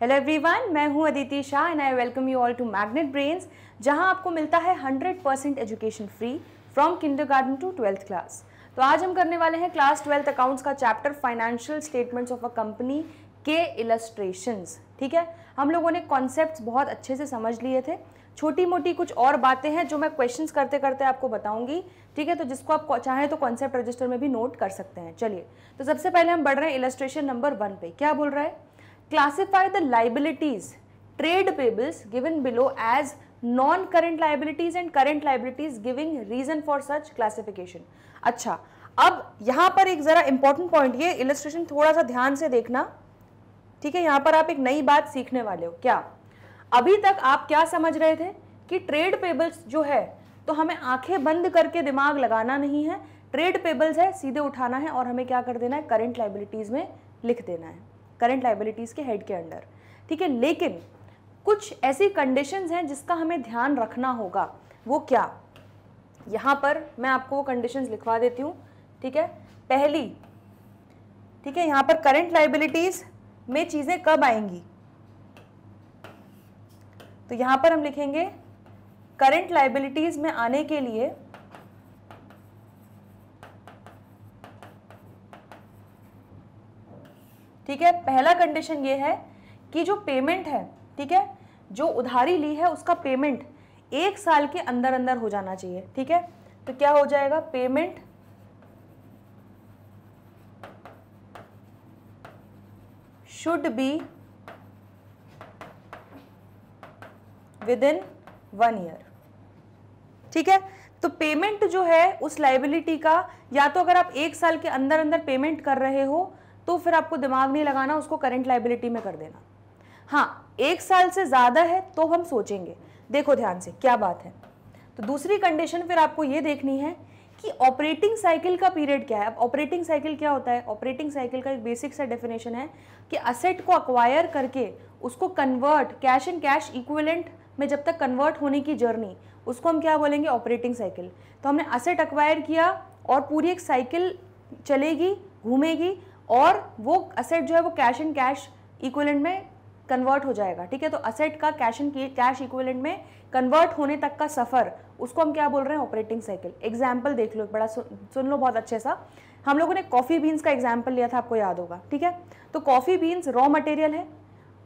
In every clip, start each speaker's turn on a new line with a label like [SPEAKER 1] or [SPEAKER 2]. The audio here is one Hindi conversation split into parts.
[SPEAKER 1] हेलो एवरीवन मैं हूं Aditi Shah and I welcome you all to Magnet Brains जहां आपको मिलता है 100 percent education free from kindergarten to twelfth class तो आज हम करने वाले हैं क्लास ट्वेल्थ अकाउंट्स का chapter financial statements of a company के इलस्ट्रेशंस ठीक है हम लोगों ने कॉन्सेप्ट बहुत अच्छे से समझ लिए थे छोटी मोटी कुछ और बातें हैं जो मैं क्वेश्चंस करते करते आपको बताऊंगी ठीक है तो जिसको आप चाहें तो कॉन्सेप्ट रजिस्टर में भी नोट कर सकते हैं चलिए तो सबसे पहले हम बढ़ रहे हैं इलस्ट्रेशन नंबर वन पे क्या बोल रहा है Classify the liabilities, trade payables given below as non-current liabilities and current liabilities giving reason for such classification. अच्छा अब यहाँ पर एक ज़रा इम्पॉर्टेंट पॉइंट ये इलस्ट्रेशन थोड़ा सा ध्यान से देखना ठीक है यहाँ पर आप एक नई बात सीखने वाले हो क्या अभी तक आप क्या समझ रहे थे कि ट्रेड पेबल्स जो है तो हमें आंखें बंद करके दिमाग लगाना नहीं है ट्रेड पेबल्स है सीधे उठाना है और हमें क्या कर देना है करंट लाइबिलिटीज़ में लिख देना है करंट लाइबिलिटीज़ के हेड के अंडर ठीक है लेकिन कुछ ऐसी कंडीशंस हैं जिसका हमें ध्यान रखना होगा वो क्या यहाँ पर मैं आपको वो कंडीशंस लिखवा देती हूँ ठीक है पहली ठीक है यहाँ पर करंट लाइबिलिटीज़ में चीज़ें कब आएंगी तो यहाँ पर हम लिखेंगे करंट लाइबिलिटीज़ में आने के लिए ठीक है पहला कंडीशन ये है कि जो पेमेंट है ठीक है जो उधारी ली है उसका पेमेंट एक साल के अंदर अंदर हो जाना चाहिए ठीक है तो क्या हो जाएगा payment should be within one year ठीक है तो पेमेंट जो है उस लाइबिलिटी का या तो अगर आप एक साल के अंदर अंदर पेमेंट कर रहे हो तो फिर आपको दिमाग नहीं लगाना उसको करंट लाइबिलिटी में कर देना हाँ एक साल से ज़्यादा है तो हम सोचेंगे देखो ध्यान से क्या बात है तो दूसरी कंडीशन फिर आपको ये देखनी है कि ऑपरेटिंग साइकिल का पीरियड क्या है अब ऑपरेटिंग साइकिल क्या होता है ऑपरेटिंग साइकिल का एक बेसिक सा डेफिनेशन है कि असेट को अक्वायर करके उसको convert cash and cash equivalent में जब तक कन्वर्ट होने की जर्नी उसको हम क्या बोलेंगे ऑपरेटिंग साइकिल तो हमने असेट अक्वायर किया और पूरी एक साइकिल चलेगी घूमेगी और वो असेट जो है वो कैश इन कैश इक्वलेंट में कन्वर्ट हो जाएगा ठीक है तो असेट का कैश इन कैश इक्वलेंट में कन्वर्ट होने तक का सफ़र उसको हम क्या बोल रहे हैं ऑपरेटिंग साइकिल एग्जाम्पल देख लो बड़ा सुन सुन लो बहुत अच्छे सा हम लोगों ने कॉफ़ी बीन्स का एग्जाम्पल लिया था आपको याद होगा ठीक है तो कॉफ़ी बीन्स रॉ मटेरियल है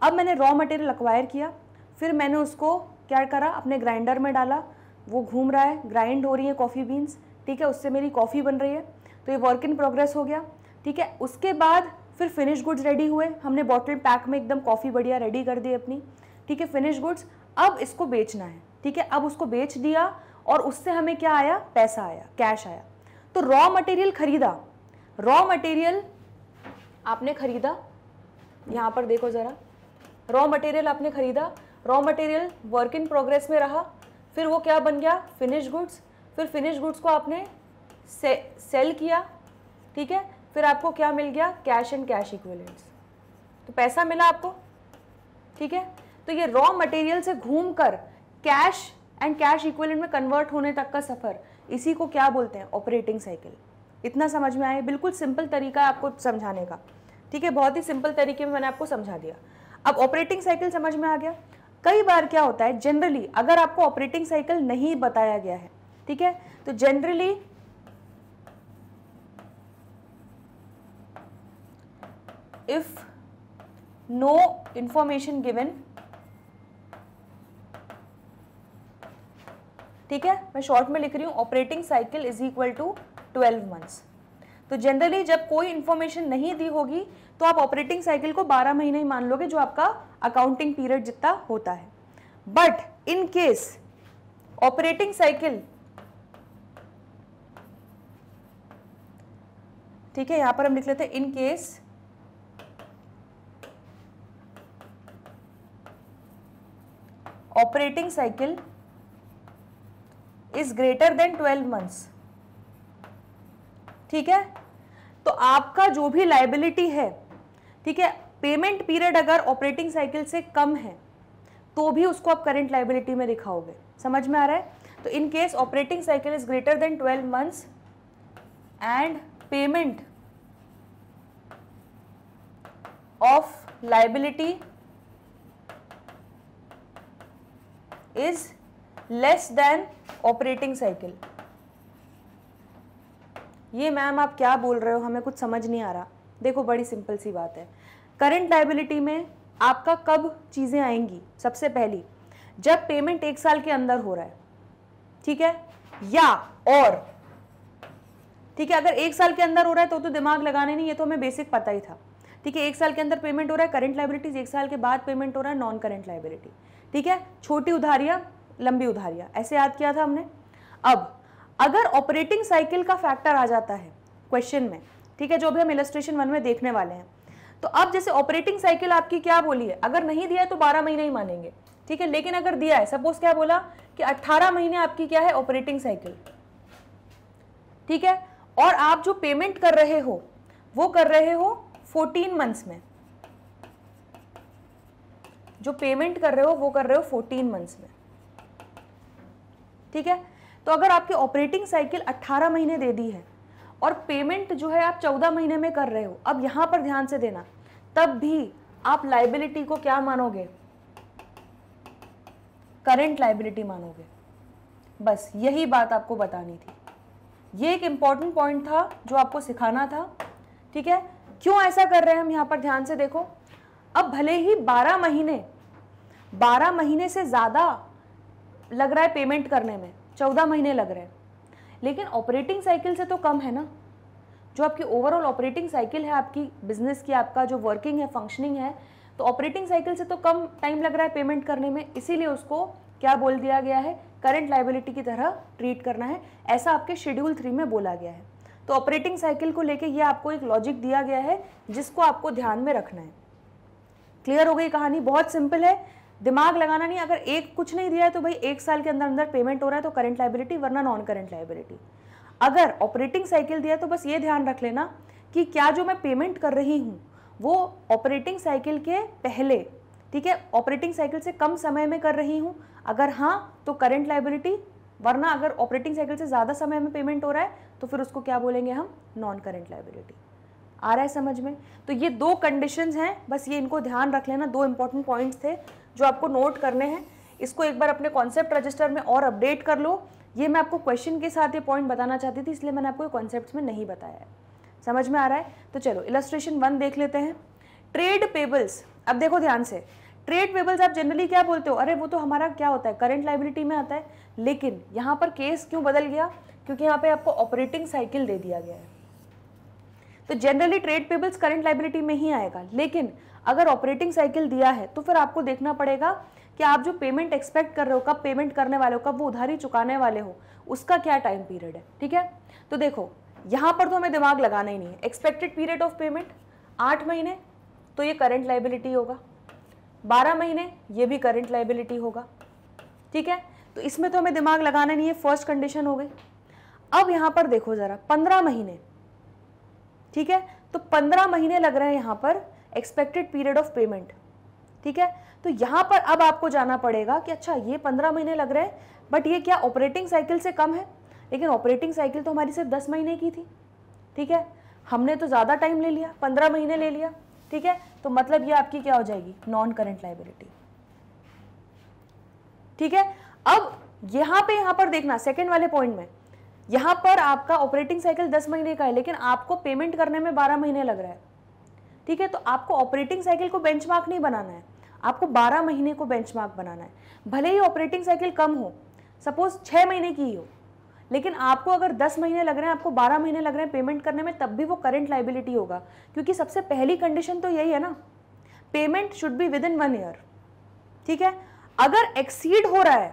[SPEAKER 1] अब मैंने रॉ मटेरियल अक्वायर किया फिर मैंने उसको क्या करा अपने ग्राइंडर में डाला वो घूम रहा है ग्राइंड हो रही है कॉफ़ी बीन्स ठीक है उससे मेरी कॉफ़ी बन रही है तो ये वर्क इन प्रोग्रेस हो गया ठीक है उसके बाद फिर फिनिश गुड्स रेडी हुए हमने बॉटल पैक में एकदम कॉफ़ी बढ़िया रेडी कर दी अपनी ठीक है फिनिश गुड्स अब इसको बेचना है ठीक है अब उसको बेच दिया और उससे हमें क्या आया पैसा आया कैश आया तो रॉ मटेरियल खरीदा रॉ मटेरियल आपने खरीदा यहाँ पर देखो ज़रा रॉ मटेरियल आपने खरीदा raw material work in progress में रहा फिर वो क्या बन गया फिनिश गुड्स फिर फिनिश गुड्स को आपने से सेल किया ठीक है फिर आपको क्या मिल गया कैश एंड कैश इक्वलेंट्स तो पैसा मिला आपको ठीक है तो ये रॉ मटेरियल से घूम कर कैश एंड कैश इक्वलेंट में कन्वर्ट होने तक का सफ़र इसी को क्या बोलते हैं ऑपरेटिंग साइकिल इतना समझ में आए बिल्कुल सिंपल तरीका है आपको समझाने का ठीक है बहुत ही सिंपल तरीके में मैंने आपको समझा दिया अब ऑपरेटिंग साइकिल समझ में आ गया कई बार क्या होता है जनरली अगर आपको ऑपरेटिंग साइकिल नहीं बताया गया है ठीक है तो generally if no information given ठीक है मैं शॉर्ट में लिख रही हूँ operating cycle is equal to twelve months तो जनरली जब कोई इन्फॉर्मेशन नहीं दी होगी तो आप ऑपरेटिंग साइकिल को 12 महीने ही मान लोगे जो आपका अकाउंटिंग पीरियड जितना होता है but in case operating cycle ठीक है यहां पर हम लिख लेते हैं in case operating cycle is greater than 12 months ठीक है तो आपका जो भी लाइबिलिटी है ठीक है पेमेंट पीरियड अगर ऑपरेटिंग साइकिल से कम है तो भी उसको आप करंट लाइबिलिटी में दिखाओगे समझ में आ रहा है तो in case operating cycle is greater than 12 months and payment of liability is less than operating cycle ये मैम आप क्या बोल रहे हो हमें कुछ समझ नहीं आ रहा देखो बड़ी सिंपल सी बात है करंट लाइबिलिटी में आपका कब चीज़ें आएंगी सबसे पहली जब पेमेंट एक साल के अंदर हो रहा है ठीक है या और ठीक है अगर एक साल के अंदर हो रहा है तो तो दिमाग लगाने नहीं ये तो हमें बेसिक पता ही था ठीक है एक साल के अंदर पेमेंट हो रहा है करंट लाइबिलिटीज एक साल के बाद पेमेंट हो रहा है नॉन करंट लाइबिलिटी ठीक है छोटी उधारिया लंबी उधारिया ऐसे याद किया था हमने अब अगर ऑपरेटिंग साइकिल का फैक्टर आ जाता है क्वेश्चन में ठीक है जो भी हम इलेट्रेशन वन में देखने वाले हैं तो अब जैसे ऑपरेटिंग साइकिल आपकी क्या बोली है अगर नहीं दिया है तो 12 महीने ही मानेंगे ठीक है लेकिन अगर दिया है सपोज क्या बोला कि 18 महीने आपकी क्या है ऑपरेटिंग साइकिल ठीक है और आप जो पेमेंट कर रहे हो वो कर रहे हो 14 मंथ्स में जो पेमेंट कर रहे हो वो कर रहे हो फोर्टीन मंथ्स में ठीक है तो अगर आपकी ऑपरेटिंग साइकिल अट्ठारह महीने दे दी है और पेमेंट जो है आप चौदह महीने में कर रहे हो अब यहां पर ध्यान से देना तब भी आप लाइबिलिटी को क्या मानोगे करेंट लाइबिलिटी मानोगे बस यही बात आपको बतानी थी ये एक इंपॉर्टेंट पॉइंट था जो आपको सिखाना था ठीक है क्यों ऐसा कर रहे हैं हम यहां पर ध्यान से देखो अब भले ही बारह महीने बारह महीने से ज़्यादा लग रहा है पेमेंट करने में चौदह महीने लग रहे हैं लेकिन ऑपरेटिंग साइकिल से तो कम है ना जो आपकी ओवरऑल ऑपरेटिंग साइकिल है आपकी बिजनेस की आपका जो वर्किंग है फंक्शनिंग है तो ऑपरेटिंग साइकिल से तो कम टाइम लग रहा है पेमेंट करने में इसीलिए उसको क्या बोल दिया गया है करंट लाइबिलिटी की तरह ट्रीट करना है ऐसा आपके शेड्यूल थ्री में बोला गया है तो ऑपरेटिंग साइकिल को लेके ये आपको एक लॉजिक दिया गया है जिसको आपको ध्यान में रखना है क्लियर हो गई कहानी बहुत सिंपल है दिमाग लगाना नहीं अगर एक कुछ नहीं दिया है तो भाई एक साल के अंदर अंदर पेमेंट हो रहा है तो करंट लाइबिलिटी वरना नॉन करंट लाइबिलिटी अगर ऑपरेटिंग साइकिल दिया है तो बस ये ध्यान रख लेना कि क्या जो मैं पेमेंट कर रही हूँ वो ऑपरेटिंग साइकिल के पहले ठीक है ऑपरेटिंग साइकिल से कम समय में कर रही हूँ अगर हाँ तो करंट लाइबिलिटी वरना अगर ऑपरेटिंग साइकिल से ज़्यादा समय में पेमेंट हो रहा है तो फिर उसको क्या बोलेंगे हम नॉन करेंट लाइबिलिटी आ रहा है समझ में तो ये दो कंडीशंस हैं बस ये इनको ध्यान रख लेना दो इंपॉर्टेंट पॉइंट्स थे जो आपको नोट करने हैं इसको एक बार अपने कॉन्सेप्ट रजिस्टर में और अपडेट कर लो ये मैं आपको क्वेश्चन के साथ ये पॉइंट बताना चाहती थी इसलिए मैंने आपको कॉन्सेप्ट में नहीं बताया है समझ में आ रहा है तो चलो इलस्ट्रेशन वन देख लेते हैं ट्रेड पेबल्स अब देखो ध्यान से ट्रेड पेबल्स आप जनरली क्या बोलते हो अरे वो तो हमारा क्या होता है करंट लाइबिलिटी में आता है लेकिन यहाँ पर केस क्यों बदल गया क्योंकि यहाँ पे आपको ऑपरेटिंग साइकिल दे दिया गया है तो generally trade payables current liability में ही आएगा लेकिन अगर ऑपरेटिंग साइकिल दिया है तो फिर आपको देखना पड़ेगा कि आप जो पेमेंट एक्सपेक्ट कर रहे हो कब पेमेंट करने वाले हो कब वो उधारी चुकाने वाले हो उसका क्या टाइम पीरियड है ठीक है तो देखो यहाँ पर तो हमें दिमाग लगाना ही नहीं है एक्सपेक्टेड पीरियड ऑफ पेमेंट आठ महीने तो ये करंट लाइबिलिटी होगा बारह महीने ये भी करंट लाइबिलिटी होगा ठीक है तो इसमें तो हमें दिमाग लगाना नहीं है फर्स्ट कंडीशन हो गई अब यहाँ पर देखो ज़रा पंद्रह महीने ठीक है तो पंद्रह महीने लग रहे हैं यहाँ पर एक्सपेक्टेड पीरियड ऑफ पेमेंट ठीक है तो यहाँ पर अब आपको जाना पड़ेगा कि अच्छा ये पंद्रह महीने लग रहे हैं बट ये क्या ऑपरेटिंग साइकिल से कम है लेकिन ऑपरेटिंग साइकिल तो हमारी सिर्फ दस महीने की थी ठीक है हमने तो ज़्यादा टाइम ले लिया पंद्रह महीने ले लिया ठीक है तो मतलब ये आपकी क्या हो जाएगी नॉन करेंट लाइबिलिटी ठीक है अब यहाँ पे यहाँ पर देखना सेकेंड वाले पॉइंट में यहाँ पर आपका ऑपरेटिंग साइकिल दस महीने का है लेकिन आपको पेमेंट करने में बारह महीने लग रहा है ठीक है तो आपको ऑपरेटिंग साइकिल को बेंचमार्क नहीं बनाना है आपको 12 महीने को बेंचमार्क बनाना है भले ही ऑपरेटिंग साइकिल कम हो सपोज छः महीने की ही हो लेकिन आपको अगर 10 महीने लग रहे हैं आपको 12 महीने लग रहे हैं पेमेंट करने में तब भी वो करेंट लाइबिलिटी होगा क्योंकि सबसे पहली कंडीशन तो यही है ना payment should be within one year ठीक है अगर एक्सीड हो रहा है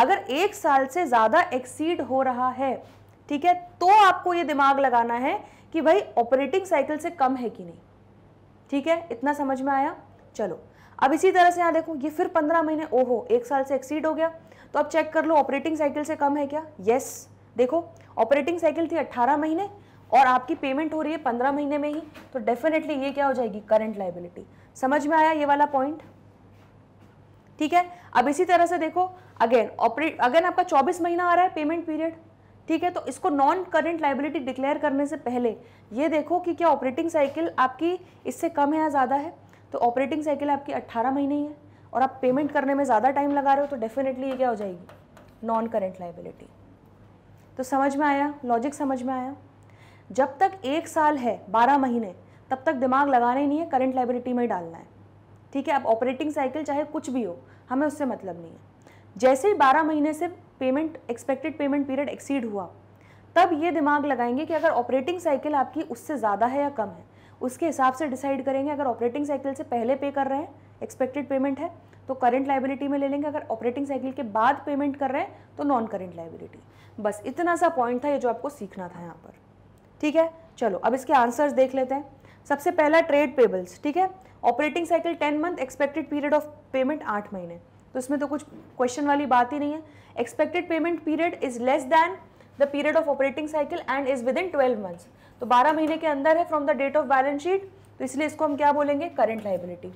[SPEAKER 1] अगर एक साल से ज़्यादा एक्सीड हो रहा है ठीक है तो आपको ये दिमाग लगाना है कि भाई ऑपरेटिंग साइकिल से कम है कि नहीं ठीक है इतना समझ में आया चलो अब इसी तरह से यहां देखो ये फिर पंद्रह महीने हो एक साल से एक्सीड हो गया तो अब चेक कर लो ऑपरेटिंग साइकिल से कम है क्या येस देखो ऑपरेटिंग साइकिल थी अट्ठारह महीने और आपकी पेमेंट हो रही है पंद्रह महीने में ही तो डेफिनेटली ये क्या हो जाएगी करंट लाइबिलिटी समझ में आया ये वाला पॉइंट ठीक है अब इसी तरह से देखो अगेन ऑपरेट अगेन आपका 24 महीना आ रहा है पेमेंट पीरियड ठीक है तो इसको नॉन करेंट लाइबिलिटी डिक्लेयर करने से पहले ये देखो कि क्या ऑपरेटिंग साइकिल आपकी इससे कम है या ज़्यादा है तो ऑपरेटिंग साइकिल आपकी 18 महीने ही है और आप पेमेंट करने में ज़्यादा टाइम लगा रहे हो तो डेफिनेटली ये क्या हो जाएगी नॉन करेंट लाइबिलिटी तो समझ में आया लॉजिक समझ में आया जब तक एक साल है बारह महीने तब तक दिमाग लगाना ही नहीं है करंट लाइबिलिटी में ही डालना है ठीक है अब ऑपरेटिंग साइकिल चाहे कुछ भी हो हमें उससे मतलब नहीं है जैसे ही बारह महीने से payment expected payment period exceed हुआ तब ये दिमाग लगाएंगे कि अगर ऑपरेटिंग साइकिल आपकी उससे ज़्यादा है या कम है उसके हिसाब से डिसाइड करेंगे अगर ऑपरेटिंग साइकिल से पहले पे कर रहे हैं एक्सपेक्टेड पेमेंट है तो करंट लाइबिलिटी में ले लेंगे अगर ऑपरेटिंग साइकिल के बाद पेमेंट कर रहे हैं तो नॉन करेंट लाइबिलिटी बस इतना सा पॉइंट था ये जो आपको सीखना था यहाँ पर ठीक है चलो अब इसके आंसर्स देख लेते हैं सबसे पहला ट्रेड पेबल्स ठीक है operating cycle ten month expected period of payment आठ महीने तो इसमें तो कुछ क्वेश्चन वाली बात ही नहीं है expected payment period is less than the period of operating cycle and is within twelve months तो बारह महीने के अंदर है from the date of balance sheet तो इसलिए इसको हम क्या बोलेंगे करेंट लाइबिलिटी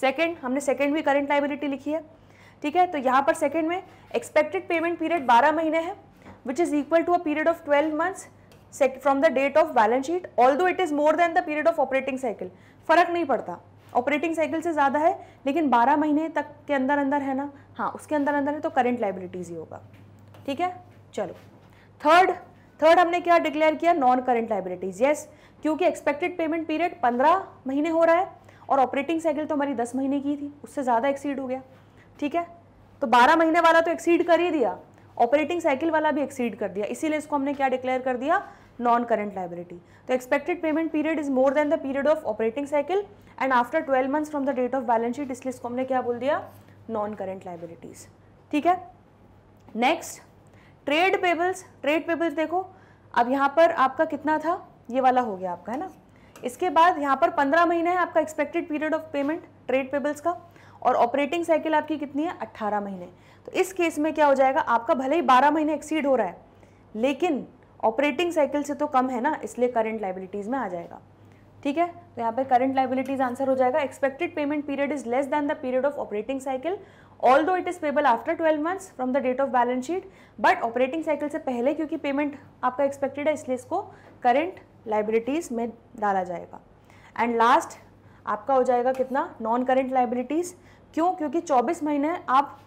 [SPEAKER 1] सेकेंड हमने सेकेंड भी करेंट लाइबिलिटी लिखी है ठीक है तो यहाँ पर सेकेंड में एक्सपेक्टेड पेमेंट पीरियड बारह महीने है which is equal to a period of twelve months from the date of balance sheet although it is more than the period of operating cycle फर्क नहीं पड़ता ऑपरेटिंग साइकिल से ज़्यादा है लेकिन 12 महीने तक के अंदर अंदर है ना हाँ उसके अंदर अंदर है तो करेंट लाइबिलिटीज़ ही होगा ठीक है चलो थर्ड थर्ड हमने क्या डिक्लेयर किया नॉन करेंट लाइबिलिटीज़ यस क्योंकि एक्सपेक्टेड पेमेंट पीरियड पंद्रह महीने हो रहा है और ऑपरेटिंग साइकिल तो हमारी दस महीने की थी उससे ज़्यादा एक्सीड हो गया ठीक है तो बारह महीने वाला तो एक्सीड कर ही दिया ऑपरेटिंग साइकिल वाला भी एक्सीड कर दिया इसीलिए इसको हमने क्या डिक्लेयर कर दिया नॉन करेंट लाइबिलिटी तो expected payment period is more than the period of operating cycle and after twelve months from the date of balance sheet इसलिए इसको हमने क्या बोल दिया नॉन करेंट लाइबिलिटीज ठीक है next trade payables trade payables देखो अब यहाँ पर आपका कितना था ये वाला हो गया आपका है ना इसके बाद यहाँ पर पंद्रह महीने है आपका expected period of payment trade payables का और ऑपरेटिंग साइकिल आपकी कितनी है अट्ठारह महीने तो इस केस में क्या हो जाएगा आपका भले ही बारह महीने एक्सीड हो रहा है लेकिन ऑपरेटिंग साइकिल से तो कम है ना इसलिए करंट लाइबिलिटीज़ में आ जाएगा ठीक है तो यहाँ पे करंट लाइबिलिटीज आंसर हो जाएगा expected payment period is less than the period of operating cycle although it is payable after twelve months from the date of balance sheet but operating cycle से पहले क्योंकि पेमेंट आपका एक्सपेक्टेड है इसलिए इसको करंट लाइबिलिटीज में डाला जाएगा एंड लास्ट आपका हो जाएगा कितना नॉन करेंट लाइबिलिटीज क्यों क्योंकि चौबीस महीने आप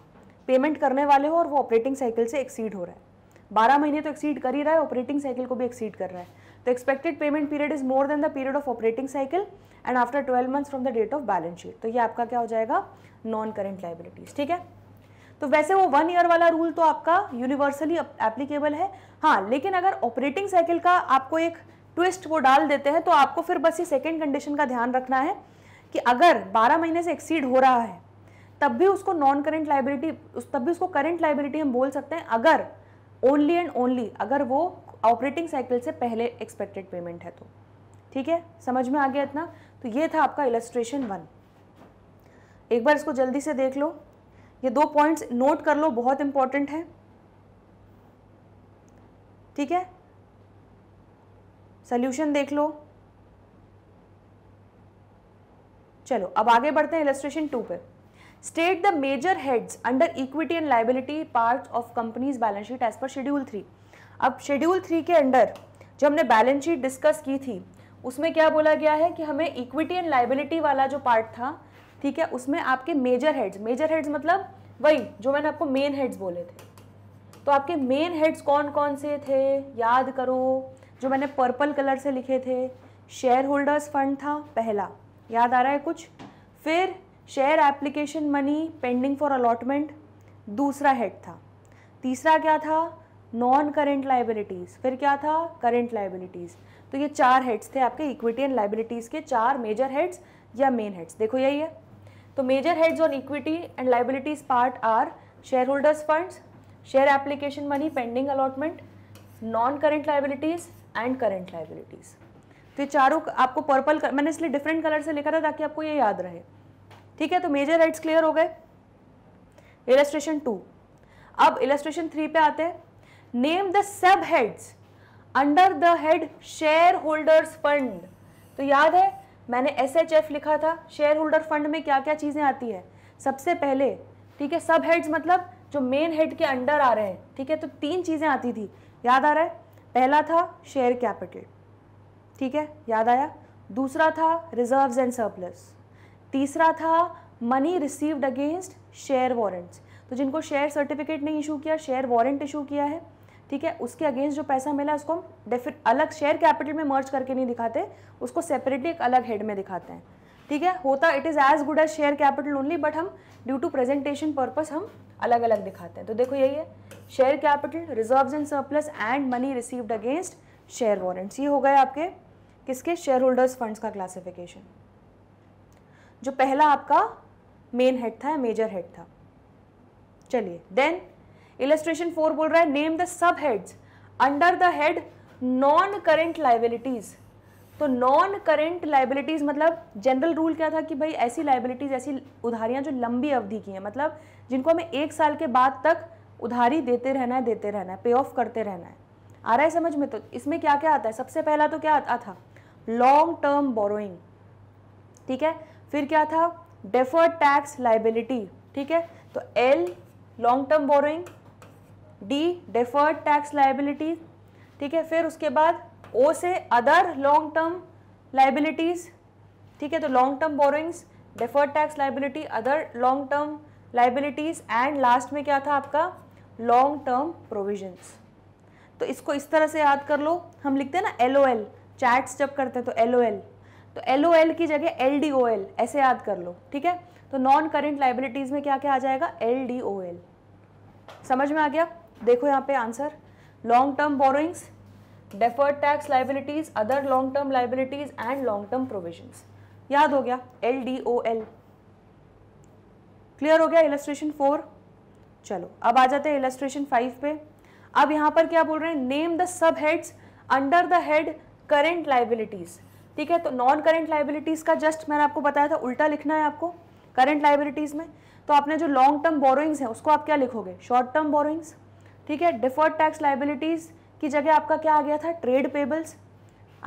[SPEAKER 1] पेमेंट करने वाले हो और वो ऑपरेटिंग साइकिल से एक्सीड हो रहा है बारह महीने तो एक्सीड कर ही रहा है ऑपरेटिंग साइकिल को भी एक्सीड कर रहा है तो expected payment period is more than the period of operating cycle and after twelve months from the date of balance sheet तो ये आपका क्या हो जाएगा नॉन करेंट लाइबिलिटीज ठीक है तो वैसे वो वन ईयर वाला रूल तो आपका यूनिवर्सली एप्लीकेबल है हाँ लेकिन अगर ऑपरेटिंग साइकिल का आपको एक ट्विस्ट वो डाल देते हैं तो आपको फिर बस ये सेकेंड कंडीशन का ध्यान रखना है कि अगर 12 महीने से एक्सीड हो रहा है तब भी उसको नॉन करेंट लाइबिलिटी तब भी उसको करेंट लाइबिलिटी हम बोल सकते हैं अगर ओनली एंड ओनली अगर वो ऑपरेटिंग साइकिल से पहले एक्सपेक्टेड पेमेंट है तो ठीक है समझ में आ गया इतना तो ये था आपका इलेस्ट्रेशन वन एक बार इसको जल्दी से देख लो ये दो पॉइंट्स नोट कर लो बहुत इंपॉर्टेंट है ठीक है सल्यूशन देख लो चलो अब आगे बढ़ते हैं इलेस्ट्रेशन टू पे state the major heads under equity and liability parts of company's balance sheet as per schedule 3 अब शेड्यूल थ्री के अंडर जो हमने बैलेंस शीट डिस्कस की थी उसमें क्या बोला गया है कि हमें इक्विटी एंड लाइबिलिटी वाला जो पार्ट था ठीक है उसमें आपके मेजर हेड्स मेजर हेड्स मतलब वही जो मैंने आपको मेन हेड्स बोले थे तो आपके मेन हेड्स कौन कौन से थे याद करो जो मैंने पर्पल कलर से लिखे थे शेयर होल्डर्स फंड था पहला याद आ रहा है कुछ फिर share application money pending for allotment दूसरा हेड था तीसरा क्या था नॉन करेंट लाइबिलिटीज़ फिर क्या था करेंट लाइबिलिटीज़ तो ये चार हेड्स थे आपके इक्विटी एंड लाइबिलिटीज़ के चार मेजर हेड्स या मेन हेड्स देखो यही है तो major heads on equity and liabilities part are share holders funds share application money pending allotment non current liabilities and current liabilities तो ये चारों आपको पर्पल मैंने इसलिए डिफरेंट कलर से लिखा था ताकि आपको ये याद रहे ठीक है तो मेजर राइट्स क्लियर हो गए इलेस्ट्रेशन टू अब इलेस्ट्रेशन थ्री पे आते हैं name the sub heads under the head share holders fund तो याद है मैंने एस एच एफ लिखा था शेयर होल्डर फंड में क्या क्या चीज़ें आती है सबसे पहले ठीक है सब हेड्स मतलब जो मेन हेड के अंडर आ रहे हैं ठीक है तो तीन चीज़ें आती थी याद आ रहा है पहला था शेयर कैपिटल ठीक है याद आया दूसरा था रिजर्व्स एंड सरप्लस तीसरा था money received against share warrants तो जिनको शेयर सर्टिफिकेट नहीं इशू किया शेयर वारंट इशू किया है ठीक है उसके अगेंस्ट जो पैसा मिला उसको हम डेफिट अलग शेयर कैपिटल में मर्ज करके नहीं दिखाते उसको सेपरेटली एक अलग हेड में दिखाते हैं ठीक है होता it is as good as share capital only but हम ड्यू टू प्रेजेंटेशन पर्पज हम अलग अलग दिखाते हैं तो देखो यही है share capital reserve and surplus and money received against share warrants ये हो गए आपके किसके शेयर होल्डर्स फंड्स का क्लासिफिकेशन जो पहला आपका मेन हेड था मेजर हेड था चलिए देन इलेट्रेशन फोर बोल रहा है name the sub heads under the head non current liabilities तो नॉन करेंट लाइबिलिटीज मतलब जनरल रूल क्या था कि भाई ऐसी लाइबिलिटीज ऐसी उधारियां जो लंबी अवधि की हैं मतलब जिनको हमें एक साल के बाद तक उधारी देते रहना है देते रहना है पे ऑफ करते रहना है आ रहा है समझ में तो इसमें क्या क्या आता है सबसे पहला तो क्या आता था लॉन्ग टर्म बोरोइंग ठीक है फिर क्या था डेफर्ड टैक्स लाइबिलिटी ठीक है तो L long term borrowing D deferred tax liability ठीक है फिर उसके बाद ओ से अदर लॉन्ग टर्म लाइबिलिटीज़ ठीक है तो long term borrowings deferred tax liability other long term liabilities and last में क्या था आपका लॉन्ग टर्म प्रोविजंस तो इसको इस तरह से याद कर लो हम लिखते हैं ना एल ओ एल चैट्स जब करते हैं तो एल ओ एल तो एल की जगह एल ऐसे याद कर लो ठीक है तो नॉन करेंट लाइबिलिटीज में क्या क्या आ जाएगा एल समझ में आ गया देखो यहाँ पे answer long term borrowings deferred tax liabilities other long term liabilities and long term provision याद हो गया L D O L clear हो गया इलस्ट्रेशन फोर चलो अब आ जाते हैं इलस्ट्रेशन फाइव पे अब यहां पर क्या बोल रहे हैं name the sub heads under the head current liabilities ठीक है तो नॉन करेंट लाइबिलिटीज़ का जस्ट मैंने आपको बताया था उल्टा लिखना है आपको करेंट लाइबिलिटीज़ में तो आपने जो लॉन्ग टर्म बोरोइंग्स हैं उसको आप क्या लिखोगे शॉर्ट टर्म बोरोइंग्स ठीक है डिफर्ड टैक्स लाइबिलिटीज़ की जगह आपका क्या आ गया था ट्रेड पेबल्स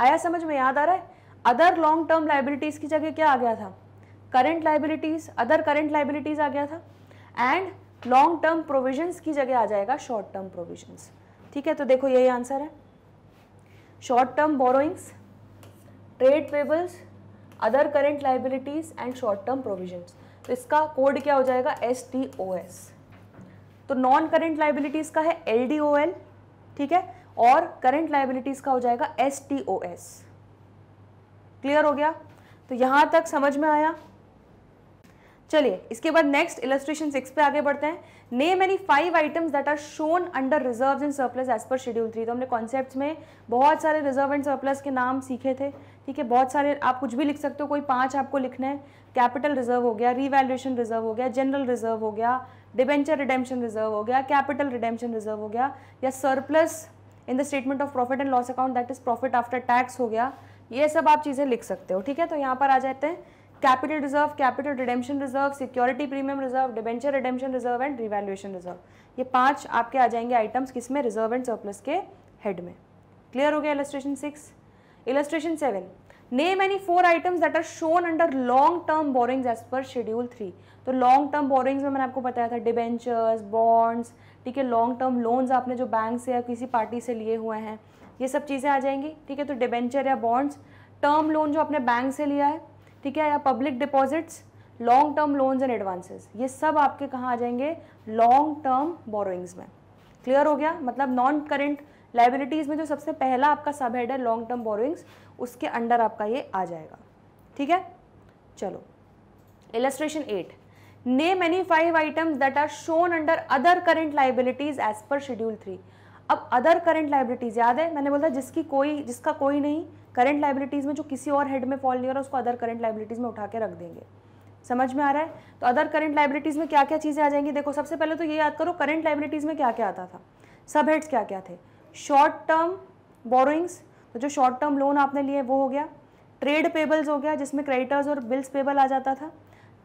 [SPEAKER 1] आया समझ में याद आ रहा है अदर लॉन्ग टर्म लाइबिलिटीज़ की जगह क्या आ गया था current liabilities other current liabilities आ गया था एंड लॉन्ग टर्म प्रोविजंस की जगह आ जाएगा शॉर्ट टर्म प्रोविजंस ठीक है तो देखो यही आंसर है short term borrowings trade payables other current liabilities and short term provisions तो इसका कोड क्या हो जाएगा एस टी ओ एस तो नॉन करेंट लाइबिलिटीज़ का है एल डी ओ एल ठीक है और करेंट लाइबिलिटीज़ का हो जाएगा S T O S clear हो गया तो यहाँ तक समझ में आया चलिए इसके बाद नेक्स्ट इलस्ट्रेशन सिक्स पे आगे बढ़ते हैं name any five items that are shown under reserve and surplus as per schedule three तो हमने कॉन्सेप्ट में बहुत सारे रिजर्व एंड सरप्लस के नाम सीखे थे ठीक है बहुत सारे आप कुछ भी लिख सकते हो कोई पांच आपको लिखना है कैपिटल रिजर्व हो गया रिवैल्यूएशन रिजर्व हो गया जनरल रिजर्व हो गया डिबेंचर रिडेम्शन रिजर्व हो गया कैपिटल रिडेम्शन रिजर्व हो गया या surplus in the statement of profit and loss account that is profit after tax हो गया ये सब आप चीज़ें लिख सकते हो ठीक है तो यहाँ पर आ जाते हैं capital reserve capital redemption reserve security premium reserve debenture redemption reserve and revaluation reserve ये पांच आपके आ जाएंगे आइटम्स किसमें रिजर्व एंड सरप्लस के हेड में क्लियर हो गया illustration six illustration seven name any four items that are shown under long term borrowings as per schedule three तो लॉन्ग टर्म बोरिंग्स में मैंने आपको बताया था डिबेंचर्स बॉन्ड्स ठीक है लॉन्ग टर्म लोन्स आपने जो बैंक से या किसी पार्टी से लिए हुए हैं ये सब चीज़ें आ जाएंगी ठीक है तो डिबेंचर या बॉन्ड्स टर्म लोन जो आपने बैंक से लिया है ठीक है या public deposits long term loans and advances ये सब आपके कहाँ आ जाएंगे लॉन्ग टर्म बोरोइंग्स में क्लियर हो गया मतलब नॉन करेंट लाइबिलिटीज़ में जो सबसे पहला आपका सब हेड है लॉन्ग टर्म बोरोइंग्स उसके अंडर आपका ये आ जाएगा ठीक है चलो illustration eight name any five items that are shown under other current liabilities as per schedule three अब अदर करेंट लाइबिलिटीज़ याद है मैंने बोला जिसकी कोई जिसका कोई नहीं करंट लाइबिलिटीज़ में जो किसी और हेड में फॉल नहीं हो रहा उसको अदर करंट लाइबिलिटीज़ में उठा के रख देंगे समझ में आ रहा है तो अदर करंट लाइबिलिटीज़ में क्या क्या चीज़ें आ जाएंगी देखो सबसे पहले तो ये याद करो करंट लाइबिलिटीज़ में क्या क्या आता था सब हेड्स क्या क्या थे शॉर्ट टर्म बोरोइंग्स तो जो शॉर्ट टर्म लोन आपने लिए वो हो गया ट्रेड पेबल्स हो गया जिसमें क्रेडिटर्स और बिल्स पेबल आ जाता था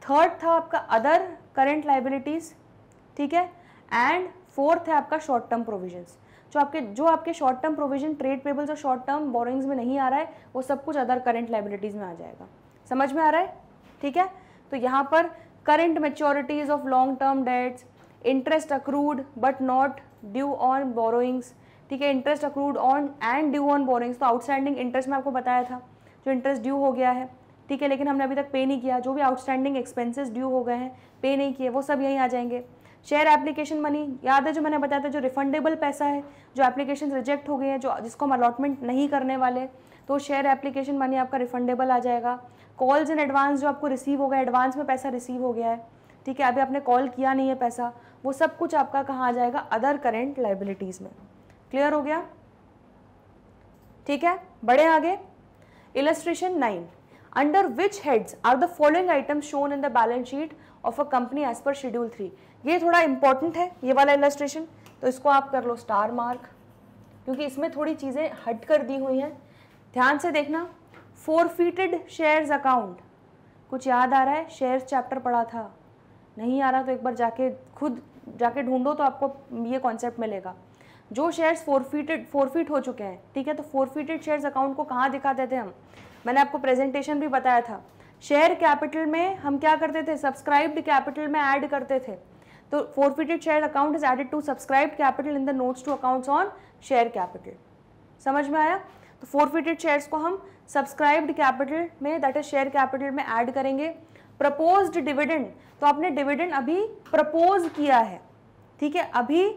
[SPEAKER 1] थर्ड था आपका अदर करेंट लाइबिलिटीज़ ठीक है एंड फोर्थ है आपका शॉर्ट टर्म प्रोविजंस जो आपके जो आपके short term provision trade payables और शॉर्ट टर्म बोरिंग्स में नहीं आ रहा है वो सब कुछ अदर करेंट लाइबिलिटीज़ में आ जाएगा समझ में आ रहा है ठीक है तो यहाँ पर current maturities of long term debts interest accrued but not due on borrowings ठीक है interest accrued on and due on borrowings तो आउटस्टैंडिंग इंटरेस्ट में आपको बताया था जो इंटरेस्ट ड्यू हो गया है ठीक है लेकिन हमने अभी तक पे नहीं किया जो भी आउटस्टैंडिंग एक्सपेंसेस ड्यू हो गए हैं पे नहीं किए वो सब यहीं आ जाएंगे शेयर एप्लीकेशन मनी याद है जो मैंने बताया था जो रिफंडेबल पैसा है जो एप्लीकेशन रिजेक्ट हो गए हैं जो जिसको हम अलॉटमेंट नहीं करने वाले तो शेयर एप्लीकेशन मनी आपका रिफंडेबल आ जाएगा कॉल्स इन एडवांस जो आपको रिसीव हो गया एडवांस में पैसा रिसीव हो गया है ठीक है अभी आपने कॉल किया नहीं है पैसा वो सब कुछ आपका कहाँ आ जाएगा अदर करेंट लाइबिलिटीज़ में क्लियर हो गया ठीक है बड़े आगे illustration nine under which heads are the following item shown in the balance sheet of a company as per schedule three ये थोड़ा इम्पॉर्टेंट है ये वाला इलस्ट्रेशन तो इसको आप कर लो स्टार मार्क क्योंकि इसमें थोड़ी चीज़ें हट कर दी हुई हैं ध्यान से देखना फोरफीटेड शेयर्स अकाउंट कुछ याद आ रहा है शेयर चैप्टर पढ़ा था नहीं आ रहा तो एक बार जाके खुद जाके ढूंढो तो आपको ये कॉन्सेप्ट मिलेगा जो शेयर्स फोरफीटेड फोरफीट हो चुके हैं ठीक है तो फोरफीटेड शेयर्स अकाउंट को कहाँ दिखाते थे हम मैंने आपको प्रेजेंटेशन भी बताया था शेयर कैपिटल में हम क्या करते थे सब्सक्राइब्ड कैपिटल में ऐड करते थे तो forfeited share account is added to subscribe capital in the notes to accounts on share capital समझ में आया तो फोरफिटेड शेयर्स को हम सब्सक्राइब्ड कैपिटल में दैट इज शेयर कैपिटल में ऐड करेंगे प्रपोज्ड डिविडेंड तो आपने डिविडेंड अभी प्रपोज किया है ठीक है अभी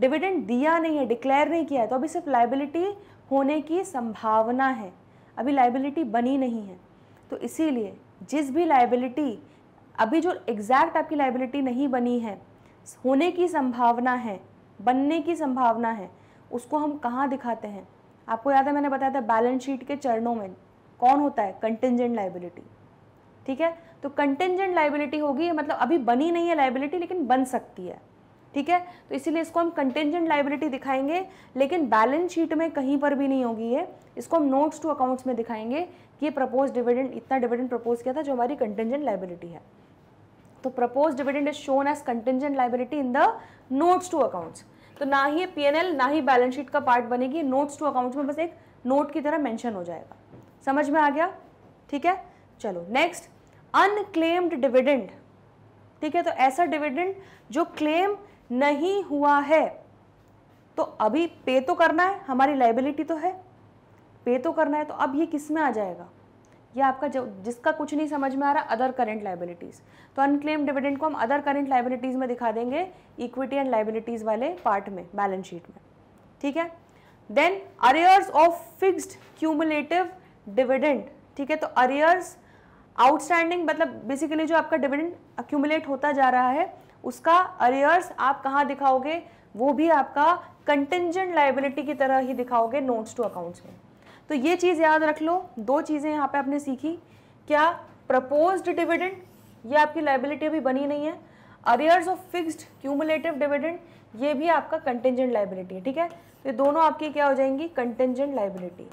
[SPEAKER 1] डिविडेंड दिया नहीं है डिक्लेयर नहीं किया है तो अभी सिर्फ लाइबिलिटी होने की संभावना है अभी लाइबिलिटी बनी नहीं है तो इसीलिए जिस भी लाइबिलिटी अभी जो एग्जैक्ट आपकी लाइबिलिटी नहीं बनी है होने की संभावना है बनने की संभावना है उसको हम कहाँ दिखाते हैं आपको याद है मैंने बताया था बैलेंस शीट के चरणों में कौन होता है कंटेंजेंट लाइबिलिटी ठीक है तो कंटेंजेंट लाइबिलिटी होगी मतलब अभी बनी नहीं है लाइबिलिटी लेकिन बन सकती है ठीक है तो इसीलिए इसको हम कंटेंजेंट लाइबिलिटी दिखाएंगे लेकिन बैलेंस शीट में कहीं पर भी नहीं होगी ये इसको हम नोट्स टू अकाउंट्स में दिखाएंगे कि ये प्रपोज डिविडेंड इतना डिविडेंड प्रपोज किया था जो हमारी कंटेंजेंट लाइबिलिटी है तो propose dividend is shown as contingent liability in the notes to accounts तो ना ही पी एन एल ना ही बैलेंस शीट का पार्ट बनेगी नोट्स टू अकाउंट्स में बस एक नोट की तरह मैंशन हो जाएगा समझ में आ गया ठीक है चलो नेक्स्ट अनक्लेम्ड डिविडेंड ठीक है तो ऐसा डिविडेंड जो क्लेम नहीं हुआ है तो अभी पे तो करना है हमारी लाइबिलिटी तो है पे तो करना है तो अब ये किस में आ जाएगा या आपका जब जिसका कुछ नहीं समझ में आ रहा अदर करेंट लाइबिलिटीज़ तो अनक्लेम डिविडेंड को हम अदर करेंट लाइबिलिटीज़ में दिखा देंगे इक्विटी एंड लाइबिलिटीज़ वाले पार्ट में बैलेंस शीट में ठीक है then arrears of fixed cumulative dividend ठीक है तो अरेयर्स आउटस्टैंडिंग मतलब बेसिकली जो आपका डिविडेंड अक्यूमुलेट होता जा रहा है उसका अरेयर्स आप कहाँ दिखाओगे वो भी आपका कंटेंजेंट लाइबिलिटी की तरह ही दिखाओगे नोट्स टू अकाउंट्स में तो ये चीज़ याद रख लो दो चीज़ें यहाँ पे आपने सीखी क्या प्रपोज्ड डिविडेंड ये आपकी लाइबिलिटी अभी बनी नहीं है arrears of fixed cumulative dividend ये भी आपका कंटेंजेंट लाइबिलिटी है ठीक है तो ये दोनों आपकी क्या हो जाएंगी कंटेंजेंट लाइबिलिटी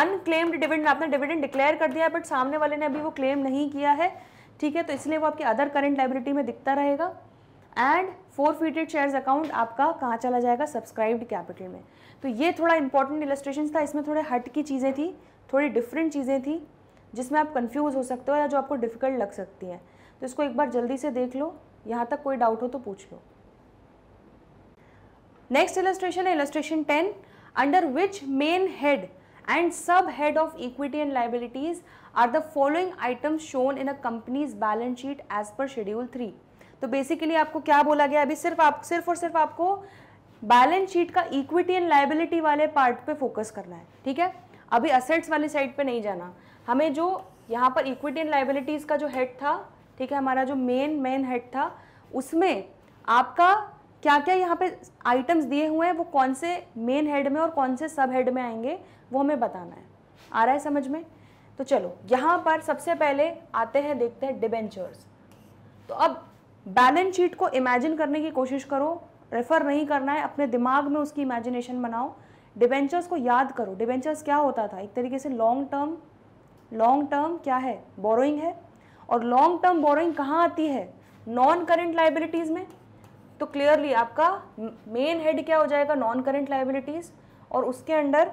[SPEAKER 1] अनक्लेम्ड डिविडेंड आपने डिविडेंड डिक्लेयर कर दिया है बट सामने वाले ने अभी वो क्लेम नहीं किया है ठीक है तो इसलिए वो आपकी अदर करेंट लाइबिलिटी में दिखता रहेगा and forfeited shares account आपका कहाँ चला जाएगा सब्सक्राइब्ड कैपिटल में तो ये थोड़ा इंपॉर्टेंट इलस्ट्रेशन था इसमें थोड़े हट की चीज़ें थी थोड़ी डिफरेंट चीज़ें थी जिसमें आप कन्फ्यूज़ हो सकते हो या जो आपको डिफ़िकल्ट लग सकती हैं तो इसको एक बार जल्दी से देख लो यहाँ तक कोई डाउट हो तो पूछ लो नेक्स्ट इलस्ट्रेशन है illustration ten under which main head and sub head of equity and liabilities are the following items shown in a companies balance sheet as per schedule three तो बेसिकली आपको क्या बोला गया अभी सिर्फ आप सिर्फ और सिर्फ आपको बैलेंस शीट का इक्विटी एंड लाइबिलिटी वाले पार्ट पे फोकस करना है ठीक है अभी असेट्स वाली साइड पे नहीं जाना हमें जो यहाँ पर इक्विटी एंड लाइबिलिटीज़ का जो हेड था ठीक है हमारा जो मेन मेन हेड था उसमें आपका क्या क्या यहाँ पे आइटम्स दिए हुए हैं वो कौन से मेन हेड में और कौन से सब हेड में आएंगे वो हमें बताना है आ रहा है समझ में तो चलो यहाँ पर सबसे पहले आते हैं देखते हैं डिबेंचर्स तो अब बैलेंस शीट को इमेजिन करने की कोशिश करो रेफर नहीं करना है अपने दिमाग में उसकी इमेजिनेशन बनाओ डिबेंचर्स को याद करो डिबेंचर्स क्या होता था एक तरीके से लॉन्ग टर्म लॉन्ग टर्म क्या है बोरोइंग है और लॉन्ग टर्म बोरोइंग कहाँ आती है नॉन करेंट लाइबिलिटीज़ में तो क्लियरली आपका मेन हेड क्या हो जाएगा नॉन करेंट लाइबिलिटीज़ और उसके अंडर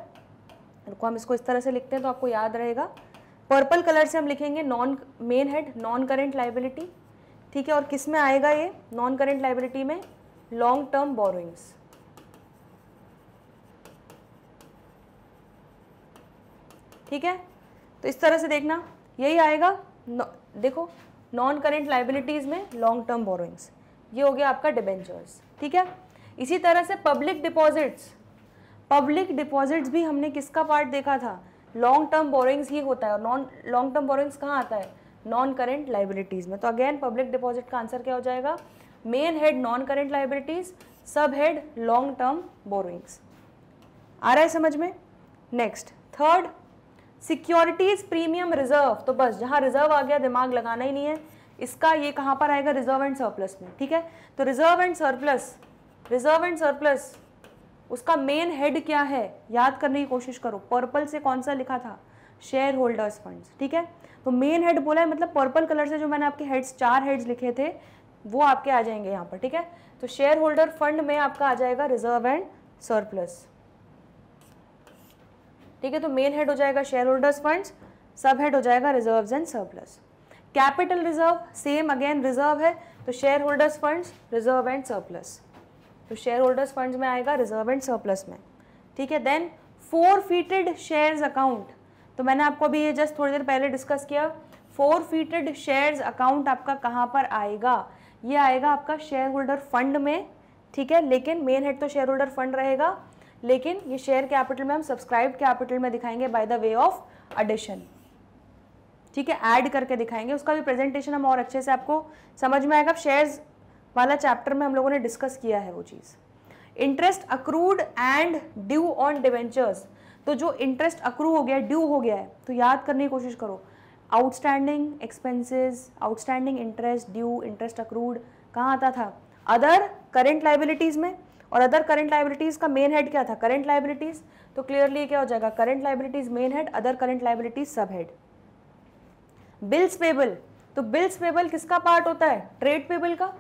[SPEAKER 1] रुको हम इसको इस तरह से लिखते हैं तो आपको याद रहेगा पर्पल कलर से हम लिखेंगे non main head non current liability ठीक है और किस में आएगा ये नॉन करेंट लाइबिलिटी में लॉन्ग टर्म बोरोइंग्स ठीक है तो इस तरह से देखना यही आएगा देखो नॉन करेंट लाइबिलिटीज़ में लॉन्ग टर्म बोरोइंग्स ये हो गया आपका डिबेंचर्स ठीक है इसी तरह से पब्लिक डिपॉजिट्स पब्लिक डिपॉजिट्स भी हमने किसका पार्ट देखा था लॉन्ग टर्म बोरोइंग्स ही होता है और नॉन लॉन्ग टर्म बोरोइंग्स कहाँ आता है नॉन करेंट लाइबिलिटीज़ में तो अगेन पब्लिक डिपॉजिट का आंसर क्या हो जाएगा main head non current liabilities sub head long term borrowings आ रहा है समझ में next third securities premium reserve तो बस जहाँ रिजर्व आ गया दिमाग लगाना ही नहीं है इसका ये कहाँ पर आएगा रिजर्व एंड सरप्लस में ठीक है तो reserve and surplus reserve and surplus उसका मेन हेड क्या है याद करने की कोशिश करो पर्पल से कौन सा लिखा था शेयर होल्डर्स फंड्स ठीक है तो मेन हेड बोला है मतलब पर्पल कलर से जो मैंने आपके हेड्स चार हेड्स लिखे थे वो आपके आ जाएंगे यहाँ पर ठीक है तो शेयर होल्डर फंड में आपका आ जाएगा रिजर्व एंड सरप्लस ठीक है तो मेन हेड हो जाएगा share holders fund sub head हो जाएगा reserve and surplus capital reserve same again reserve है तो share holders fund reserve and surplus तो शेयर होल्डर्स फंड में आएगा रिजर्व एंड सरप्लस में ठीक है then forfeited share account तो मैंने आपको अभी ये जस्ट थोड़ी देर पहले डिस्कस किया फोर फीटेड शेयर्स अकाउंट आपका कहाँ पर आएगा ये आएगा आपका शेयर होल्डर फंड में ठीक है लेकिन मेन हेड तो शेयर होल्डर फंड रहेगा लेकिन ये शेयर कैपिटल में हम सब्सक्राइब कैपिटल में दिखाएंगे by the way of addition ठीक है ऐड करके दिखाएंगे उसका भी प्रेजेंटेशन हम और अच्छे से आपको समझ में आएगा शेयर्स वाला चैप्टर में हम लोगों ने डिस्कस किया है वो चीज़ interest accrued and due on debentures तो जो इंटरेस्ट अक्रू हो गया है ड्यू हो गया है तो याद करने की कोशिश करो outstanding expenses outstanding interest due interest accrued कहाँ आता था अदर करेंट लाइबिलिटीज़ में और अदर करंट लाइबिलिटीज़ का मेन हेड क्या था करेंट लाइबिलिटीज़ तो क्लियरली क्या हो जाएगा current liabilities main head other current liabilities sub head bills payable तो बिल्स पेबल किसका पार्ट होता है ट्रेड पेबल का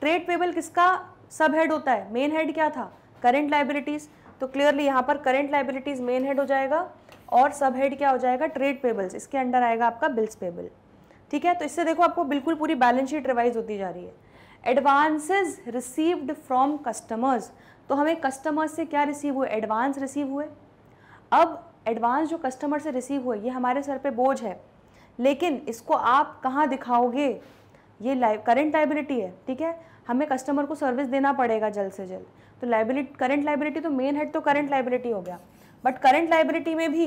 [SPEAKER 1] ट्रेड पेबल किसका सब हेड होता है मेन हेड क्या था करंट लाइबिलिटीज़ तो क्लियरली यहाँ पर करेंट लाइबिलिटीज़ मेन हेड हो जाएगा और सब हेड क्या हो जाएगा ट्रेड पेबल्स इसके अंडर आएगा आपका बिल्स पेबल ठीक है तो इससे देखो आपको बिल्कुल पूरी बैलेंस शीट रिवाइज होती जा रही है एडवांसेस रिसीव्ड फ्रॉम कस्टमर्स तो हमें कस्टमर्स से क्या रिसीव हुए एडवांस रिसीव हुए अब एडवांस जो कस्टमर से रिसीव हुए ये हमारे सर पे बोझ है लेकिन इसको आप कहाँ दिखाओगे ये लाइव करेंट लाइबिलिटी है ठीक है हमें कस्टमर को सर्विस देना पड़ेगा जल्द से जल्द तो लाइबिलिटी करंट लाइबिलिटी तो मेन हेड तो करंट लाइबिलिटी हो गया बट करंट लाइबिलिटी में भी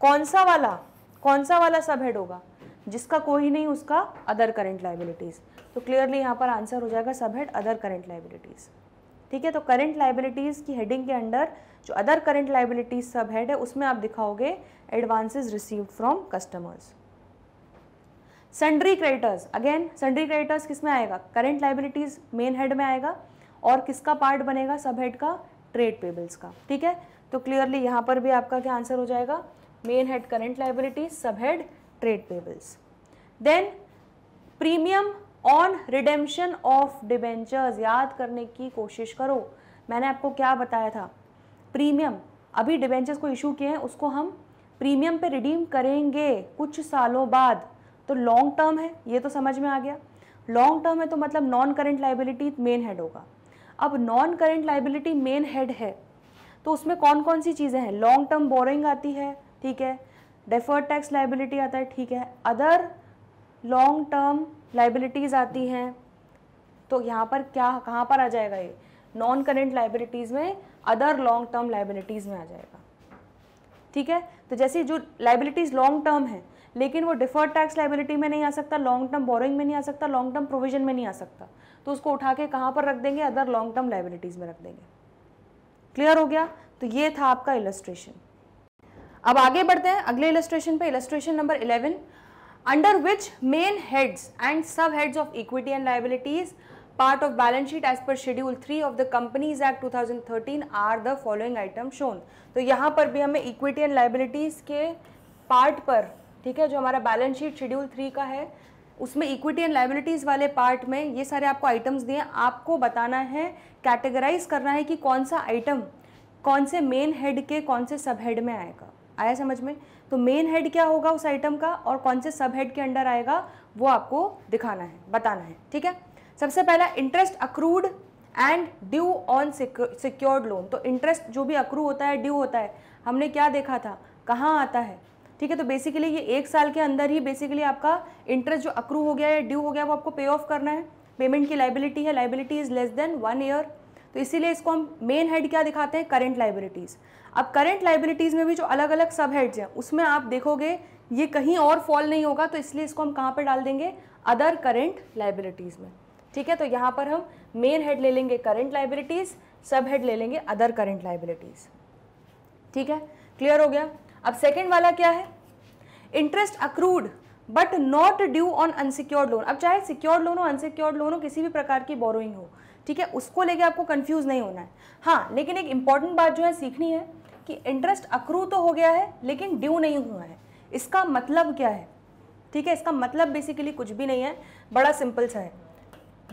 [SPEAKER 1] कौन सा वाला कौन सा वाला सब हेड होगा जिसका कोई नहीं उसका अदर करंट लाइबिलिटीज़ तो क्लियरली यहाँ पर आंसर हो जाएगा सब हेड अदर करंट लाइबिलिटीज़ ठीक है तो करंट लाइबिलिटीज़ की हेडिंग के अंडर जो other current liabilities sub head है उसमें आप दिखाओगे advances received from customers sundry creditors again sundry creditors किस में आएगा करेंट लाइबिलिटीज मेन हेड में आएगा और किसका पार्ट बनेगा सब हेड का ट्रेड पेबल्स का ठीक है तो क्लियरली यहाँ पर भी आपका क्या आंसर हो जाएगा main head current liabilities sub head trade payables then premium on redemption of debentures याद करने की कोशिश करो मैंने आपको क्या बताया था प्रीमियम अभी डिबेंचर्स को इशू किए हैं उसको हम प्रीमियम पे रिडीम करेंगे कुछ सालों बाद तो लॉन्ग टर्म है ये तो समझ में आ गया लॉन्ग टर्म है तो मतलब non current liability main head होगा अब non current liability main head है तो उसमें कौन कौन सी चीज़ें हैं लॉन्ग टर्म बोरिंग आती है ठीक है डेफर्ड टैक्स लाइबिलिटी आता है ठीक है अदर लॉन्ग टर्म लाइबिलिटीज़ आती हैं तो यहाँ पर क्या कहाँ पर आ जाएगा ये नॉन करेंट लाइबिलिटीज़ में अदर लॉन्ग टर्म लाइबिलिटीज़ में आ जाएगा ठीक है तो जैसे जो लाइबिलिटीज़ लॉन्ग टर्म है लेकिन वो डिफर्ड टैक्स लाइबिलिटी में नहीं आ सकता लॉन्ग टर्म बोरिंग में नहीं आ सकता लॉन्ग टर्म प्रोविजन में नहीं आ सकता तो उसको उठा के कहाँ पर रख देंगे अदर लॉन्ग टर्म लाइबिलिटीज़ में रख देंगे क्लियर हो गया तो ये था आपका इलस्ट्रेशन अब आगे बढ़ते हैं अगले इलस्ट्रेशन पे illustration number eleven under which main heads and sub heads of equity and liabilities part of balance sheet as per schedule three of the companies act 2013 are the following item shown तो यहाँ पर भी हमें इक्विटी एंड लाइबिलिटीज के पार्ट पर ठीक है जो हमारा बैलेंस शीट शेड्यूल थ्री का है उसमें इक्विटी एंड लाइबिलिटीज़ वाले पार्ट में ये सारे आपको आइटम्स दिए आपको बताना है कैटेगराइज करना है कि कौन सा आइटम कौन से मेन हेड के कौन से सब हेड में आएगा आया समझ में तो मेन हेड क्या होगा उस आइटम का और कौन से सब हेड के अंडर आएगा वो आपको दिखाना है बताना है ठीक है सबसे पहला interest accrued and due on secured loan तो इंटरेस्ट जो भी अक्रू होता है ड्यू होता है हमने क्या देखा था कहाँ आता है ठीक है तो बेसिकली ये एक साल के अंदर ही बेसिकली आपका इंटरेस्ट जो अक्रू हो गया या ड्यू हो गया वो आपको पे ऑफ करना है पेमेंट की लाइबिलिटी है liability is less than one year तो इसीलिए इसको हम मेन हेड क्या दिखाते हैं करेंट लाइबिलिटीज़ अब करेंट लाइबिलिटीज़ में भी जो अलग अलग सब हेड्स हैं उसमें आप देखोगे ये कहीं और फॉल नहीं होगा तो इसलिए इसको हम कहाँ पर डाल देंगे अदर करेंट लाइबिलिटीज़ में ठीक है तो यहाँ पर हम मेन हेड ले लेंगे करेंट लाइबिलिटीज़ सब हेड ले लेंगे अदर करेंट लाइबिलिटीज़ ठीक है क्लियर हो गया अब सेकेंड वाला क्या है interest accrued but not due on unsecured loan अब चाहे सिक्योर्ड लोन हो अनसिक्योर्ड लोन हो किसी भी प्रकार की बोरोइंग हो ठीक है उसको लेके आपको कंफ्यूज नहीं होना है हाँ लेकिन एक इंपॉर्टेंट बात जो है सीखनी है कि इंटरेस्ट अक्रू तो हो गया है लेकिन ड्यू नहीं हुआ है इसका मतलब क्या है ठीक है इसका मतलब बेसिकली कुछ भी नहीं है बड़ा सिंपल सा है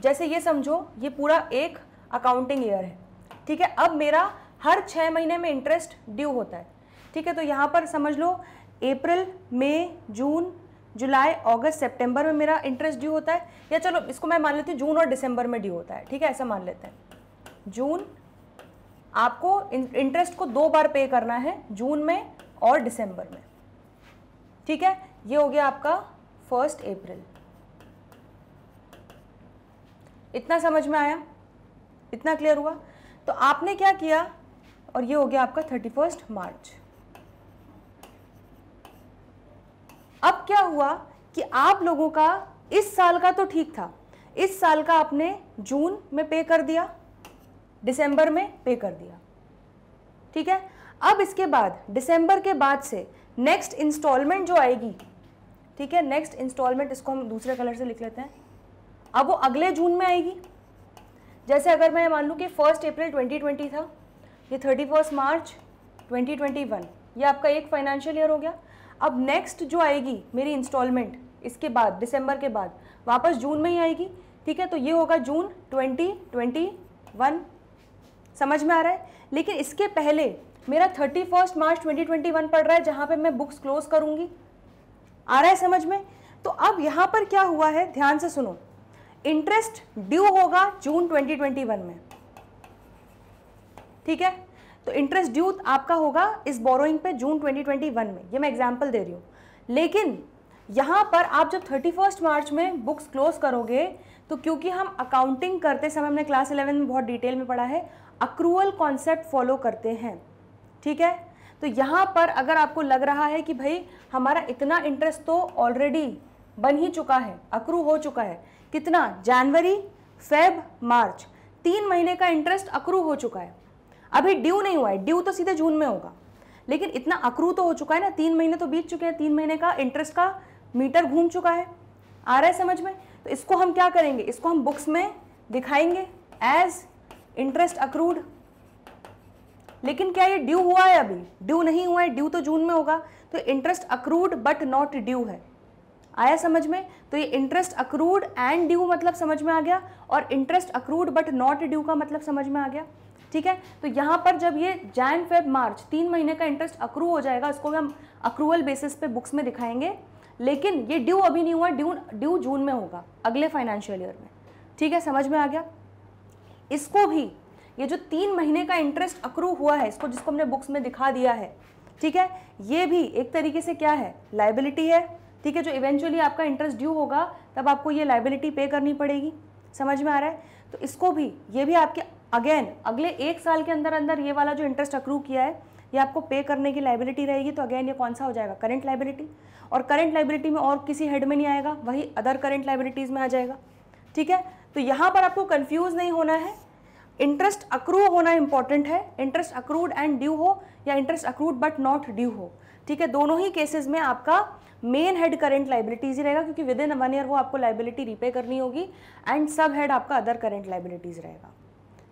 [SPEAKER 1] जैसे ये समझो ये पूरा एक अकाउंटिंग ईयर है ठीक है अब मेरा हर छः महीने में इंटरेस्ट ड्यू होता है ठीक है तो यहाँ पर समझ लो अप्रैल मई जून जुलाई अगस्त सितंबर में मेरा इंटरेस्ट ड्यू होता है या चलो इसको मैं मान लेती हूँ जून और दिसंबर में ड्यू होता है ठीक है ऐसा मान लेते हैं जून आपको इंटरेस्ट को दो बार पे करना है जून में और दिसंबर में ठीक है ये हो गया आपका फर्स्ट अप्रैल इतना समझ में आया इतना क्लियर हुआ तो आपने क्या किया और ये हो गया आपका थर्टी फर्स्ट मार्च अब क्या हुआ कि आप लोगों का इस साल का तो ठीक था इस साल का आपने जून में पे कर दिया दिसंबर में पे कर दिया ठीक है अब इसके बाद दिसंबर के बाद से नेक्स्ट इंस्टॉलमेंट जो आएगी ठीक है नेक्स्ट इंस्टॉलमेंट इसको हम दूसरे कलर से लिख लेते हैं अब वो अगले जून में आएगी जैसे अगर मैं मान लूँ कि फर्स्ट अप्रैल 2020 था ये थर्टी फर्स्ट मार्च 2021 ये आपका एक फाइनेंशियल ईयर हो गया अब नेक्स्ट जो आएगी मेरी इंस्टॉलमेंट इसके बाद दिसंबर के बाद वापस जून में ही आएगी ठीक है तो ये होगा जून ट्वेंटी ट्वेंटी वन समझ में आ रहा है लेकिन इसके पहले मेरा thirty first March twenty twenty one पड़ रहा है जहां पे मैं बुक्स क्लोज करूंगी आ रहा है समझ में तो अब यहां पर क्या हुआ है ध्यान से सुनो इंटरेस्ट ड्यू होगा जून ट्वेंटी ट्वेंटी वन में ठीक है तो इंटरेस्ट ड्यू आपका होगा इस बोरोइंग पे जून 2021 में ये मैं एग्जाम्पल दे रही हूँ लेकिन यहाँ पर आप जब 31 मार्च में बुक्स क्लोज करोगे तो क्योंकि हम अकाउंटिंग करते समय हमने क्लास इलेवन में बहुत डिटेल में पढ़ा है अक्रूअल कॉन्सेप्ट फॉलो करते हैं ठीक है तो यहाँ पर अगर आपको लग रहा है कि भाई हमारा इतना इंटरेस्ट तो ऑलरेडी बन ही चुका है अक्रू हो चुका है कितना जनवरी फेब मार्च तीन महीने का इंटरेस्ट अक्रू हो चुका है अभी ड्यू नहीं हुआ है ड्यू तो सीधे जून में होगा लेकिन इतना अक्रू तो हो चुका है ना तीन महीने तो बीत चुके हैं तीन महीने का इंटरेस्ट का मीटर घूम चुका है आ रहा है समझ में तो इसको हम क्या करेंगे इसको हम बुक्स में दिखाएंगे एज इंटरेस्ट अक्रूड लेकिन क्या ये ड्यू हुआ है अभी ड्यू नहीं हुआ है ड्यू तो जून में होगा तो interest accrued but not due है आया समझ में तो ये इंटरेस्ट अक्रूड एंड ड्यू मतलब समझ में आ गया और interest accrued but not due का मतलब समझ में आ गया ठीक है तो यहाँ पर जब ये जैन फेब मार्च तीन महीने का इंटरेस्ट अक्रू हो जाएगा इसको भी हम अक्रूवल बेसिस पे बुक्स में दिखाएंगे लेकिन ये ड्यू अभी नहीं हुआ ड्यू ड्यू जून में होगा अगले फाइनेंशियल ईयर में ठीक है समझ में आ गया इसको भी ये जो तीन महीने का इंटरेस्ट अक्रू हुआ है इसको जिसको हमने बुक्स में दिखा दिया है ठीक है ये भी एक तरीके से क्या है लाइबिलिटी है ठीक है जो इवेंचुअली आपका इंटरेस्ट ड्यू होगा तब आपको ये लाइबिलिटी पे करनी पड़ेगी समझ में आ रहा है तो इसको भी ये भी आपके अगेन अगले एक साल के अंदर अंदर ये वाला जो इंटरेस्ट अक्रू किया है ये आपको पे करने की लाइबिलिटी रहेगी तो अगेन ये कौन सा हो जाएगा करंट लाइबिलिटी और करंट लाइबिलिटी में और किसी हेड में नहीं आएगा वही अदर करंट लाइबिलिटीज़ में आ जाएगा ठीक है तो यहाँ पर आपको कन्फ्यूज़ नहीं होना है इंटरेस्ट अक्रू होना इंपॉर्टेंट है इंटरेस्ट अक्रूड एंड ड्यू हो या interest accrued but not due हो ठीक है दोनों ही केसेस में आपका मेन हेड करेंट लाइबिलिटीज ही रहेगा क्योंकि विद इन वन ईयर वो आपको लाइबिलिटी रिपे करनी होगी एंड सब हेड आपका अदर करेंट लाइबिलिटीज रहेगा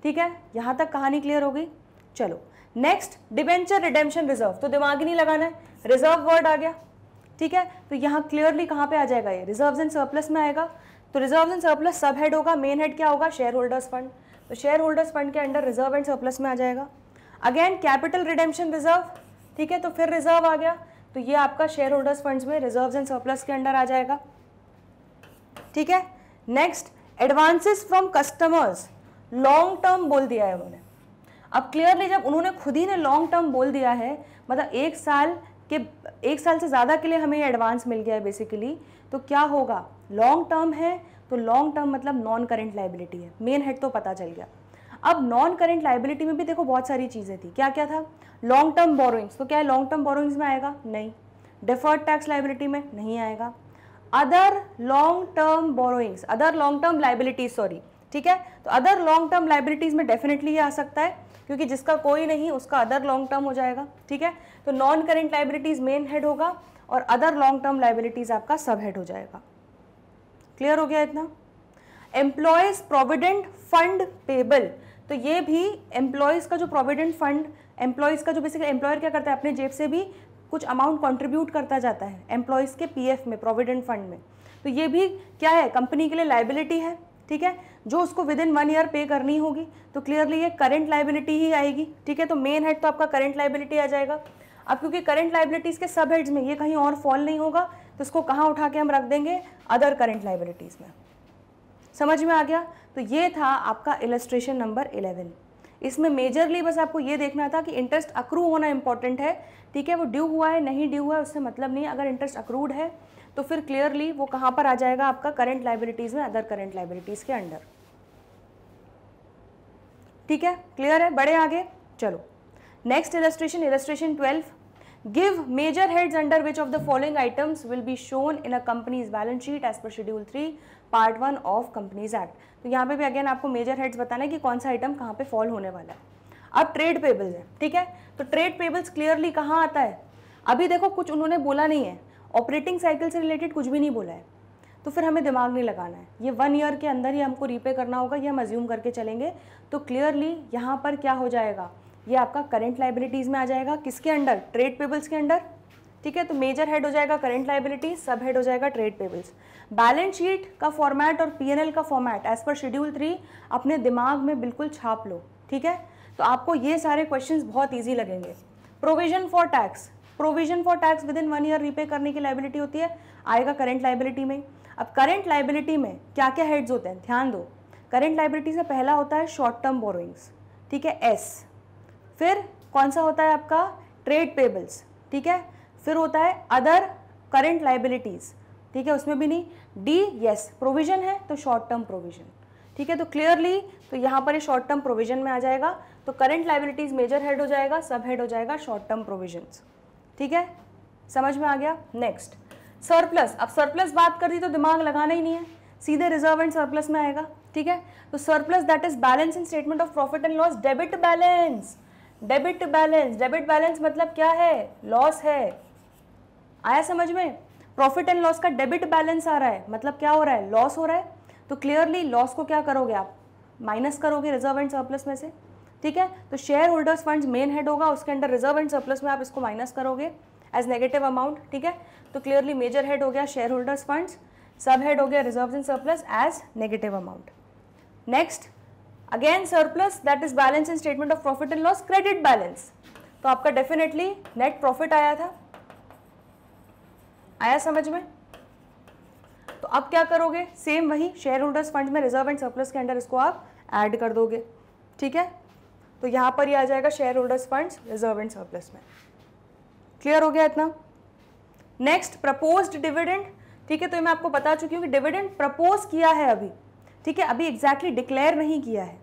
[SPEAKER 1] ठीक है यहां तक कहानी क्लियर हो गई चलो नेक्स्ट डिबेंचर रिडेम्पशन रिजर्व तो दिमाग ही नहीं लगाना है रिजर्व वर्ड आ गया ठीक है तो यहां क्लियरली कहां पे आ जाएगा ये रिजर्व एंड सरप्लस में आएगा तो reserve and surplus sub head होगा मेन हेड क्या होगा शेयर होल्डर्स फंड तो शेयर होल्डर्स फंड के अंडर रिजर्व एंड सरप्लस में आ जाएगा अगेन कैपिटल रिडेम्पशन रिजर्व ठीक है तो फिर रिजर्व आ गया तो ये आपका शेयर होल्डर्स फंड में रिजर्व एंड सरप्लस के अंडर आ जाएगा ठीक है next advances from customers long term बोल दिया है उन्होंने अब क्लियरली जब उन्होंने खुद ही ने लॉन्ग टर्म बोल दिया है मतलब एक साल के एक साल से ज़्यादा के लिए हमें एडवांस मिल गया है बेसिकली तो क्या होगा लॉन्ग टर्म है तो लॉन्ग टर्म मतलब नॉन करेंट लाइबिलिटी है मेन हेड तो पता चल गया अब नॉन करेंट लाइबिलिटी में भी देखो बहुत सारी चीज़ें थी क्या क्या था लॉन्ग टर्म बोरोइंग्स तो क्या है लॉन्ग टर्म बोरोइंग्स में आएगा नहीं डिफर्ड टैक्स लाइबिलिटी में नहीं आएगा other long term borrowings other long term liability sorry ठीक है तो अदर लॉन्ग टर्म लाइब्रिटीज में डेफिनेटली ये आ सकता है क्योंकि जिसका कोई नहीं उसका अदर लॉन्ग टर्म हो जाएगा ठीक है तो non current liabilities main head होगा और अदर लॉन्ग टर्म लाइबिलिटीज़ आपका सब हेड हो जाएगा क्लियर हो गया इतना एम्प्लॉयज़ प्रोविडेंट फंड पेबल तो ये भी एम्प्लॉयज़ का जो प्रोविडेंट फंड एम्प्लॉयज़ का जो बेसिकली एम्प्लॉयर क्या करता है अपने जेब से भी कुछ अमाउंट कंट्रीब्यूट करता जाता है एम्प्लॉयज़ के पीएफ में प्रोविडेंट फंड में तो ये भी क्या है कंपनी के लिए लाइबिलिटी है ठीक है जो उसको विद इन वन ईयर पे करनी होगी तो क्लियरली ये करेंट लाइबिलिटी ही आएगी ठीक है तो मेन हेड तो आपका करंट लाइबिलिटी आ जाएगा अब क्योंकि करंट लाइबिलिटीज़ के सब हेड्स में ये कहीं और फॉल नहीं होगा तो इसको कहाँ उठा के हम रख देंगे अदर करंट लाइबिलिटीज़ में समझ में आ गया तो ये था आपका इलस्ट्रेशन नंबर इलेवन इसमें मेजरली बस आपको ये देखना था कि इंटरेस्ट अक्रू होना इंपॉर्टेंट है ठीक है वो ड्यू हुआ है नहीं ड्यू हुआ है उससे मतलब नहीं अगर इंटरेस्ट अक्रूड है तो फिर क्लियरली वो कहाँ पर आ जाएगा आपका करंट लाइबिलिटीज़ में अदर करंट लाइबिलिटीज़ के अंडर ठीक है क्लियर है बड़े आगे चलो next illustration illustration twelve give major heads under which of the following items will be shown in a companies balance sheet as per schedule three part one of companies act तो यहाँ पे भी अगेन आपको मेजर हेड्स बताना है कि कौन सा आइटम कहाँ पे फॉल होने वाला है अब ट्रेड पेबल्स है ठीक है तो ट्रेड पेबल्स क्लियरली कहाँ आता है अभी देखो कुछ उन्होंने बोला नहीं है ऑपरेटिंग साइकिल से रिलेटेड कुछ भी नहीं बोला है तो फिर हमें दिमाग नहीं लगाना है ये वन ईयर के अंदर ही हमको रीपे करना होगा ये हम अज्यूम करके चलेंगे तो क्लियरली यहाँ पर क्या हो जाएगा ये आपका करेंट लाइबिलिटीज़ में आ जाएगा किसके अंडर ट्रेड पेबल्स के अंडर ठीक है तो मेजर हेड हो जाएगा करंट लाइबिलिटी सब हेड हो जाएगा ट्रेड पेबल्स बैलेंस शीट का फॉर्मेट और पीएनएल का format as per schedule three अपने दिमाग में बिल्कुल छाप लो ठीक है तो आपको ये सारे क्वेश्चन बहुत ईजी लगेंगे provision for tax provision for tax within one year repay करने की लाइबिलिटी होती है आएगा करंट लाइबिलिटी में अब करेंट लाइबिलिटी में क्या क्या हेड्स होते हैं ध्यान दो करेंट लाइबिलिटी से पहला होता है शॉर्ट टर्म बोरोइंग्स ठीक है एस फिर कौन सा होता है आपका ट्रेड पेबल्स ठीक है फिर होता है अदर करेंट लाइबिलिटीज़ ठीक है उसमें भी नहीं डी यस प्रोविजन है तो शॉर्ट टर्म प्रोविजन ठीक है तो क्लियरली तो यहाँ पर ये शॉर्ट टर्म प्रोविजन में आ जाएगा तो करेंट लाइबिलिटीज़ मेजर हेड हो जाएगा सब हेड हो जाएगा शॉर्ट टर्म प्रोविजंस ठीक है समझ में आ गया नेक्स्ट सरप्लस अब सरप्लस बात कर दी तो दिमाग लगाना ही नहीं है सीधे रिजर्व एंड सरप्लस में आएगा ठीक है तो surplus that is balance in statement of profit and loss debit balance debit balance debit balance मतलब क्या है लॉस है आया समझ में प्रॉफिट एंड लॉस का डेबिट बैलेंस आ रहा है मतलब क्या हो रहा है लॉस हो रहा है तो क्लियरली लॉस को क्या करोगे आप माइनस करोगे रिजर्व एंड सरप्लस में से ठीक है तो share holders fund main head होगा उसके अंडर रिजर्व एंड सरप्लस में आप इसको माइनस करोगे एज नेगेटिव अमाउंट ठीक है तो क्लियरली मेजर हेड हो गया share holders funds sub head हो गया reserve and surplus as negative amount next again surplus that is balance in statement of profit and loss credit balance तो आपका डेफिनेटली नेट प्रॉफिट आया था आया समझ में तो अब क्या करोगे सेम वही शेयर होल्डर्स फंड में रिजर्व एंड सरप्लस के अंडर इसको आप ऐड कर दोगे ठीक है तो यहां पर ही आ जाएगा share holders funds reserve and surplus में क्लियर हो गया इतना नेक्स्ट प्रपोज्ड डिविडेंड ठीक है तो मैं आपको बता चुकी हूँ कि डिविडेंड प्रपोज किया है अभी ठीक है अभी एग्जैक्टली exactly डिक्लेयर नहीं किया है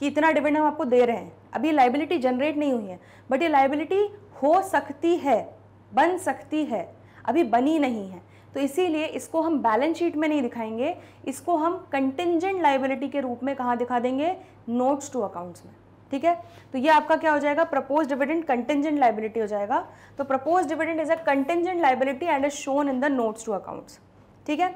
[SPEAKER 1] कि इतना डिविडेंड हम आपको दे रहे हैं अभी लाइबिलिटी जनरेट नहीं हुई है बट ये लाइबिलिटी हो सकती है बन सकती है अभी बनी नहीं है तो इसीलिए इसको हम बैलेंस शीट में नहीं दिखाएंगे इसको हम कंटिजेंट लाइबिलिटी के रूप में कहाँ दिखा देंगे नोट्स टू अकाउंट्स में ठीक है तो ये आपका क्या हो जाएगा प्रपोज डिविडेंड कंटेंजेंट लाइबिलिटी हो जाएगा तो propose dividend is a contingent liability and is shown in the notes to accounts ठीक है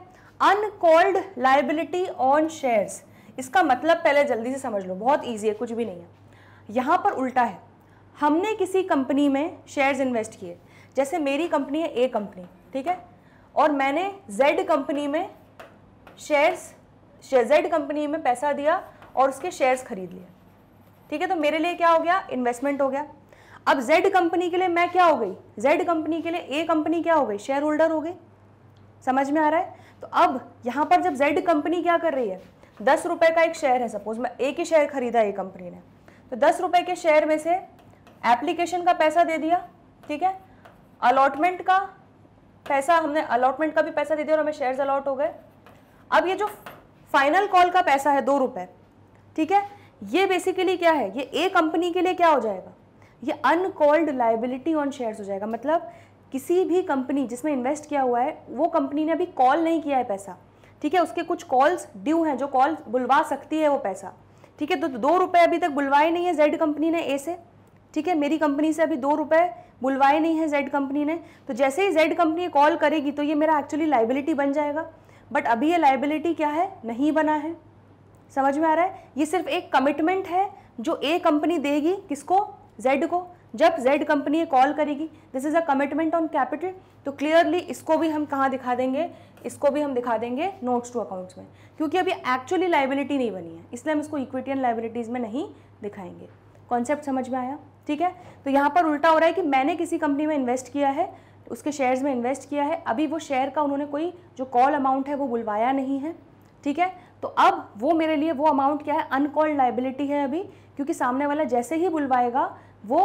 [SPEAKER 1] अनकॉल्ड लाइबिलिटी ऑन शेयर्स इसका मतलब पहले जल्दी से समझ लो बहुत ईजी है कुछ भी नहीं है यहाँ पर उल्टा है हमने किसी कंपनी में शेयर्स इन्वेस्ट किए जैसे मेरी कंपनी है ए कंपनी ठीक है और मैंने जेड कंपनी में शेयर्स जेड कंपनी में पैसा दिया और उसके शेयर्स खरीद लिए ठीक है तो मेरे लिए क्या हो गया इन्वेस्टमेंट हो गया अब जेड कंपनी के लिए मैं क्या हो गई जेड कंपनी के लिए ए कंपनी क्या हो गई शेयर होल्डर हो गई समझ में आ रहा है तो अब यहाँ पर जब जेड कंपनी क्या कर रही है दस रुपये का एक शेयर है सपोज मैं एक ही शेयर खरीदा ए कंपनी ने तो दस रुपये के शेयर में से एप्लीकेशन का पैसा दे दिया ठीक है अलॉटमेंट का पैसा हमने अलॉटमेंट का भी पैसा दे दिया और हमें शेयर्स अलॉट हो गए अब ये जो फाइनल कॉल का पैसा है दो रुपए ठीक है ये बेसिकली क्या है ये ए कंपनी के लिए क्या हो जाएगा ये अनकॉल्ड लाइबिलिटी ऑन शेयर्स हो जाएगा मतलब किसी भी कंपनी जिसमें इन्वेस्ट किया हुआ है वो कंपनी ने अभी कॉल नहीं किया है पैसा ठीक है उसके कुछ कॉल्स ड्यू हैं जो कॉल बुलवा सकती है वो पैसा ठीक है तो दो रुपए अभी तक बुलवाए नहीं है जेड कंपनी ने ए से ठीक है मेरी कंपनी से अभी दो रुपए बुलवाए नहीं है जेड कंपनी ने तो जैसे ही जेड कंपनी कॉल करेगी तो ये मेरा एक्चुअली लाइबिलिटी बन जाएगा बट अभी ये लाइबिलिटी क्या है नहीं बना है समझ में आ रहा है ये सिर्फ एक कमिटमेंट है जो ए कंपनी देगी किसको जेड को जब जेड कंपनी ये कॉल करेगी this is a commitment on capital तो क्लियरली इसको भी हम कहाँ दिखा देंगे इसको भी हम दिखा देंगे नोट्स टू अकाउंट्स में क्योंकि अभी एक्चुअली लाइबिलिटी नहीं बनी है इसलिए हम इसको इक्विटी एंड लाइबिलिटीज़ में नहीं दिखाएंगे कॉन्सेप्ट समझ में आया ठीक है तो यहाँ पर उल्टा हो रहा है कि मैंने किसी कंपनी में इन्वेस्ट किया है उसके शेयर्स में इन्वेस्ट किया है अभी वो शेयर का उन्होंने कोई जो कॉल अमाउंट है वो बुलवाया नहीं है ठीक है तो अब वो मेरे लिए वो अमाउंट क्या है अनकॉल्ड लाइबिलिटी है अभी क्योंकि सामने वाला जैसे ही बुलवाएगा वो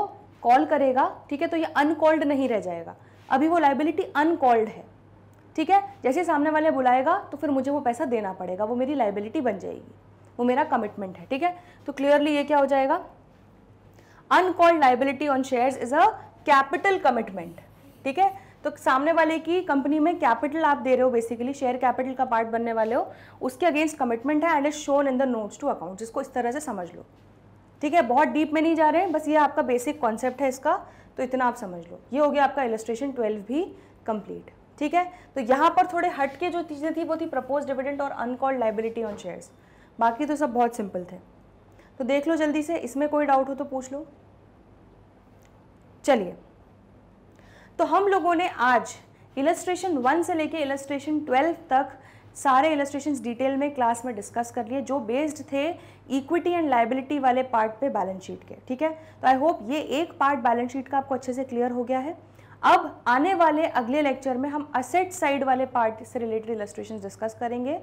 [SPEAKER 1] कॉल करेगा ठीक है तो ये अनकॉल्ड नहीं रह जाएगा अभी वो लाइबिलिटी अनकॉल्ड है ठीक है जैसे सामने वाले बुलाएगा तो फिर मुझे वो पैसा देना पड़ेगा वो मेरी लाइबिलिटी बन जाएगी वो मेरा कमिटमेंट है ठीक है तो क्लियरली ये क्या हो जाएगा uncalled liability on share is a capital commitment ठीक है तो सामने वाले की कंपनी में कैपिटल आप दे रहे हो बेसिकली शेयर कैपिटल का पार्ट बनने वाले हो उसके अगेंस्ट कमिटमेंट है and is shown in the notes to account जिसको इस तरह से समझ लो ठीक है बहुत डीप में नहीं जा रहे हैं बस ये आपका बेसिक कॉन्सेप्ट है इसका तो इतना आप समझ लो ये हो गया आपका इलस्ट्रेशन ट्वेल्व भी कंप्लीट ठीक है तो यहाँ पर थोड़े हट के जो चीज़ें थी वो थी प्रपोज डिविडेंट और अनकॉल्ड लाइबिलिटी ऑन शेयर्स बाकी तो सब बहुत सिंपल थे तो देख लो जल्दी से इसमें कोई डाउट हो तो पूछ लो चलिए तो हम लोगों ने आज इलस्ट्रेशन वन से लेके इलस्ट्रेशन ट्वेल्व तक सारे इलस्ट्रेशन डिटेल में क्लास में डिस्कस कर लिए जो बेस्ड थे इक्विटी एंड लाइबिलिटी वाले पार्ट पे बैलेंस शीट के ठीक है तो आई होप ये एक पार्ट बैलेंस शीट का आपको अच्छे से क्लियर हो गया है अब आने वाले अगले लेक्चर में हम असेट साइड वाले पार्ट से रिलेटेड इलस्ट्रेशन डिस्कस करेंगे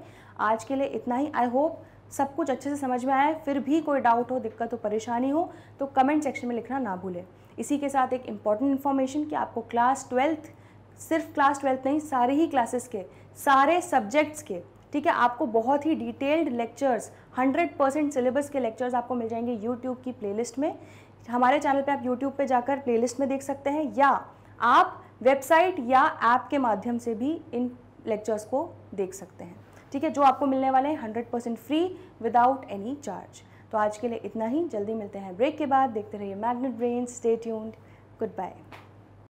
[SPEAKER 1] आज के लिए इतना ही आई होप सब कुछ अच्छे से समझ में आया फिर भी कोई डाउट हो दिक्कत हो परेशानी हो तो कमेंट सेक्शन में लिखना ना भूलें इसी के साथ एक इम्पॉर्टेंट इन्फॉर्मेशन कि आपको क्लास ट्वेल्थ सिर्फ क्लास ट्वेल्थ नहीं सारे ही क्लासेस के सारे सब्जेक्ट्स के ठीक है आपको बहुत ही डिटेल्ड लेक्चर्स 100 परसेंट सिलेबस के लेक्चर्स आपको मिल जाएंगे यूट्यूब की प्लेलिस्ट में हमारे चैनल पे आप यूट्यूब पे जाकर प्लेलिस्ट में देख सकते हैं या आप वेबसाइट या ऐप के माध्यम से भी इन लेक्चर्स को देख सकते हैं ठीक है जो आपको मिलने वाले हैं hundred percent free without any charge तो आज के लिए इतना ही जल्दी मिलते हैं ब्रेक के बाद देखते रहिए Magnet Brain stay tuned good bye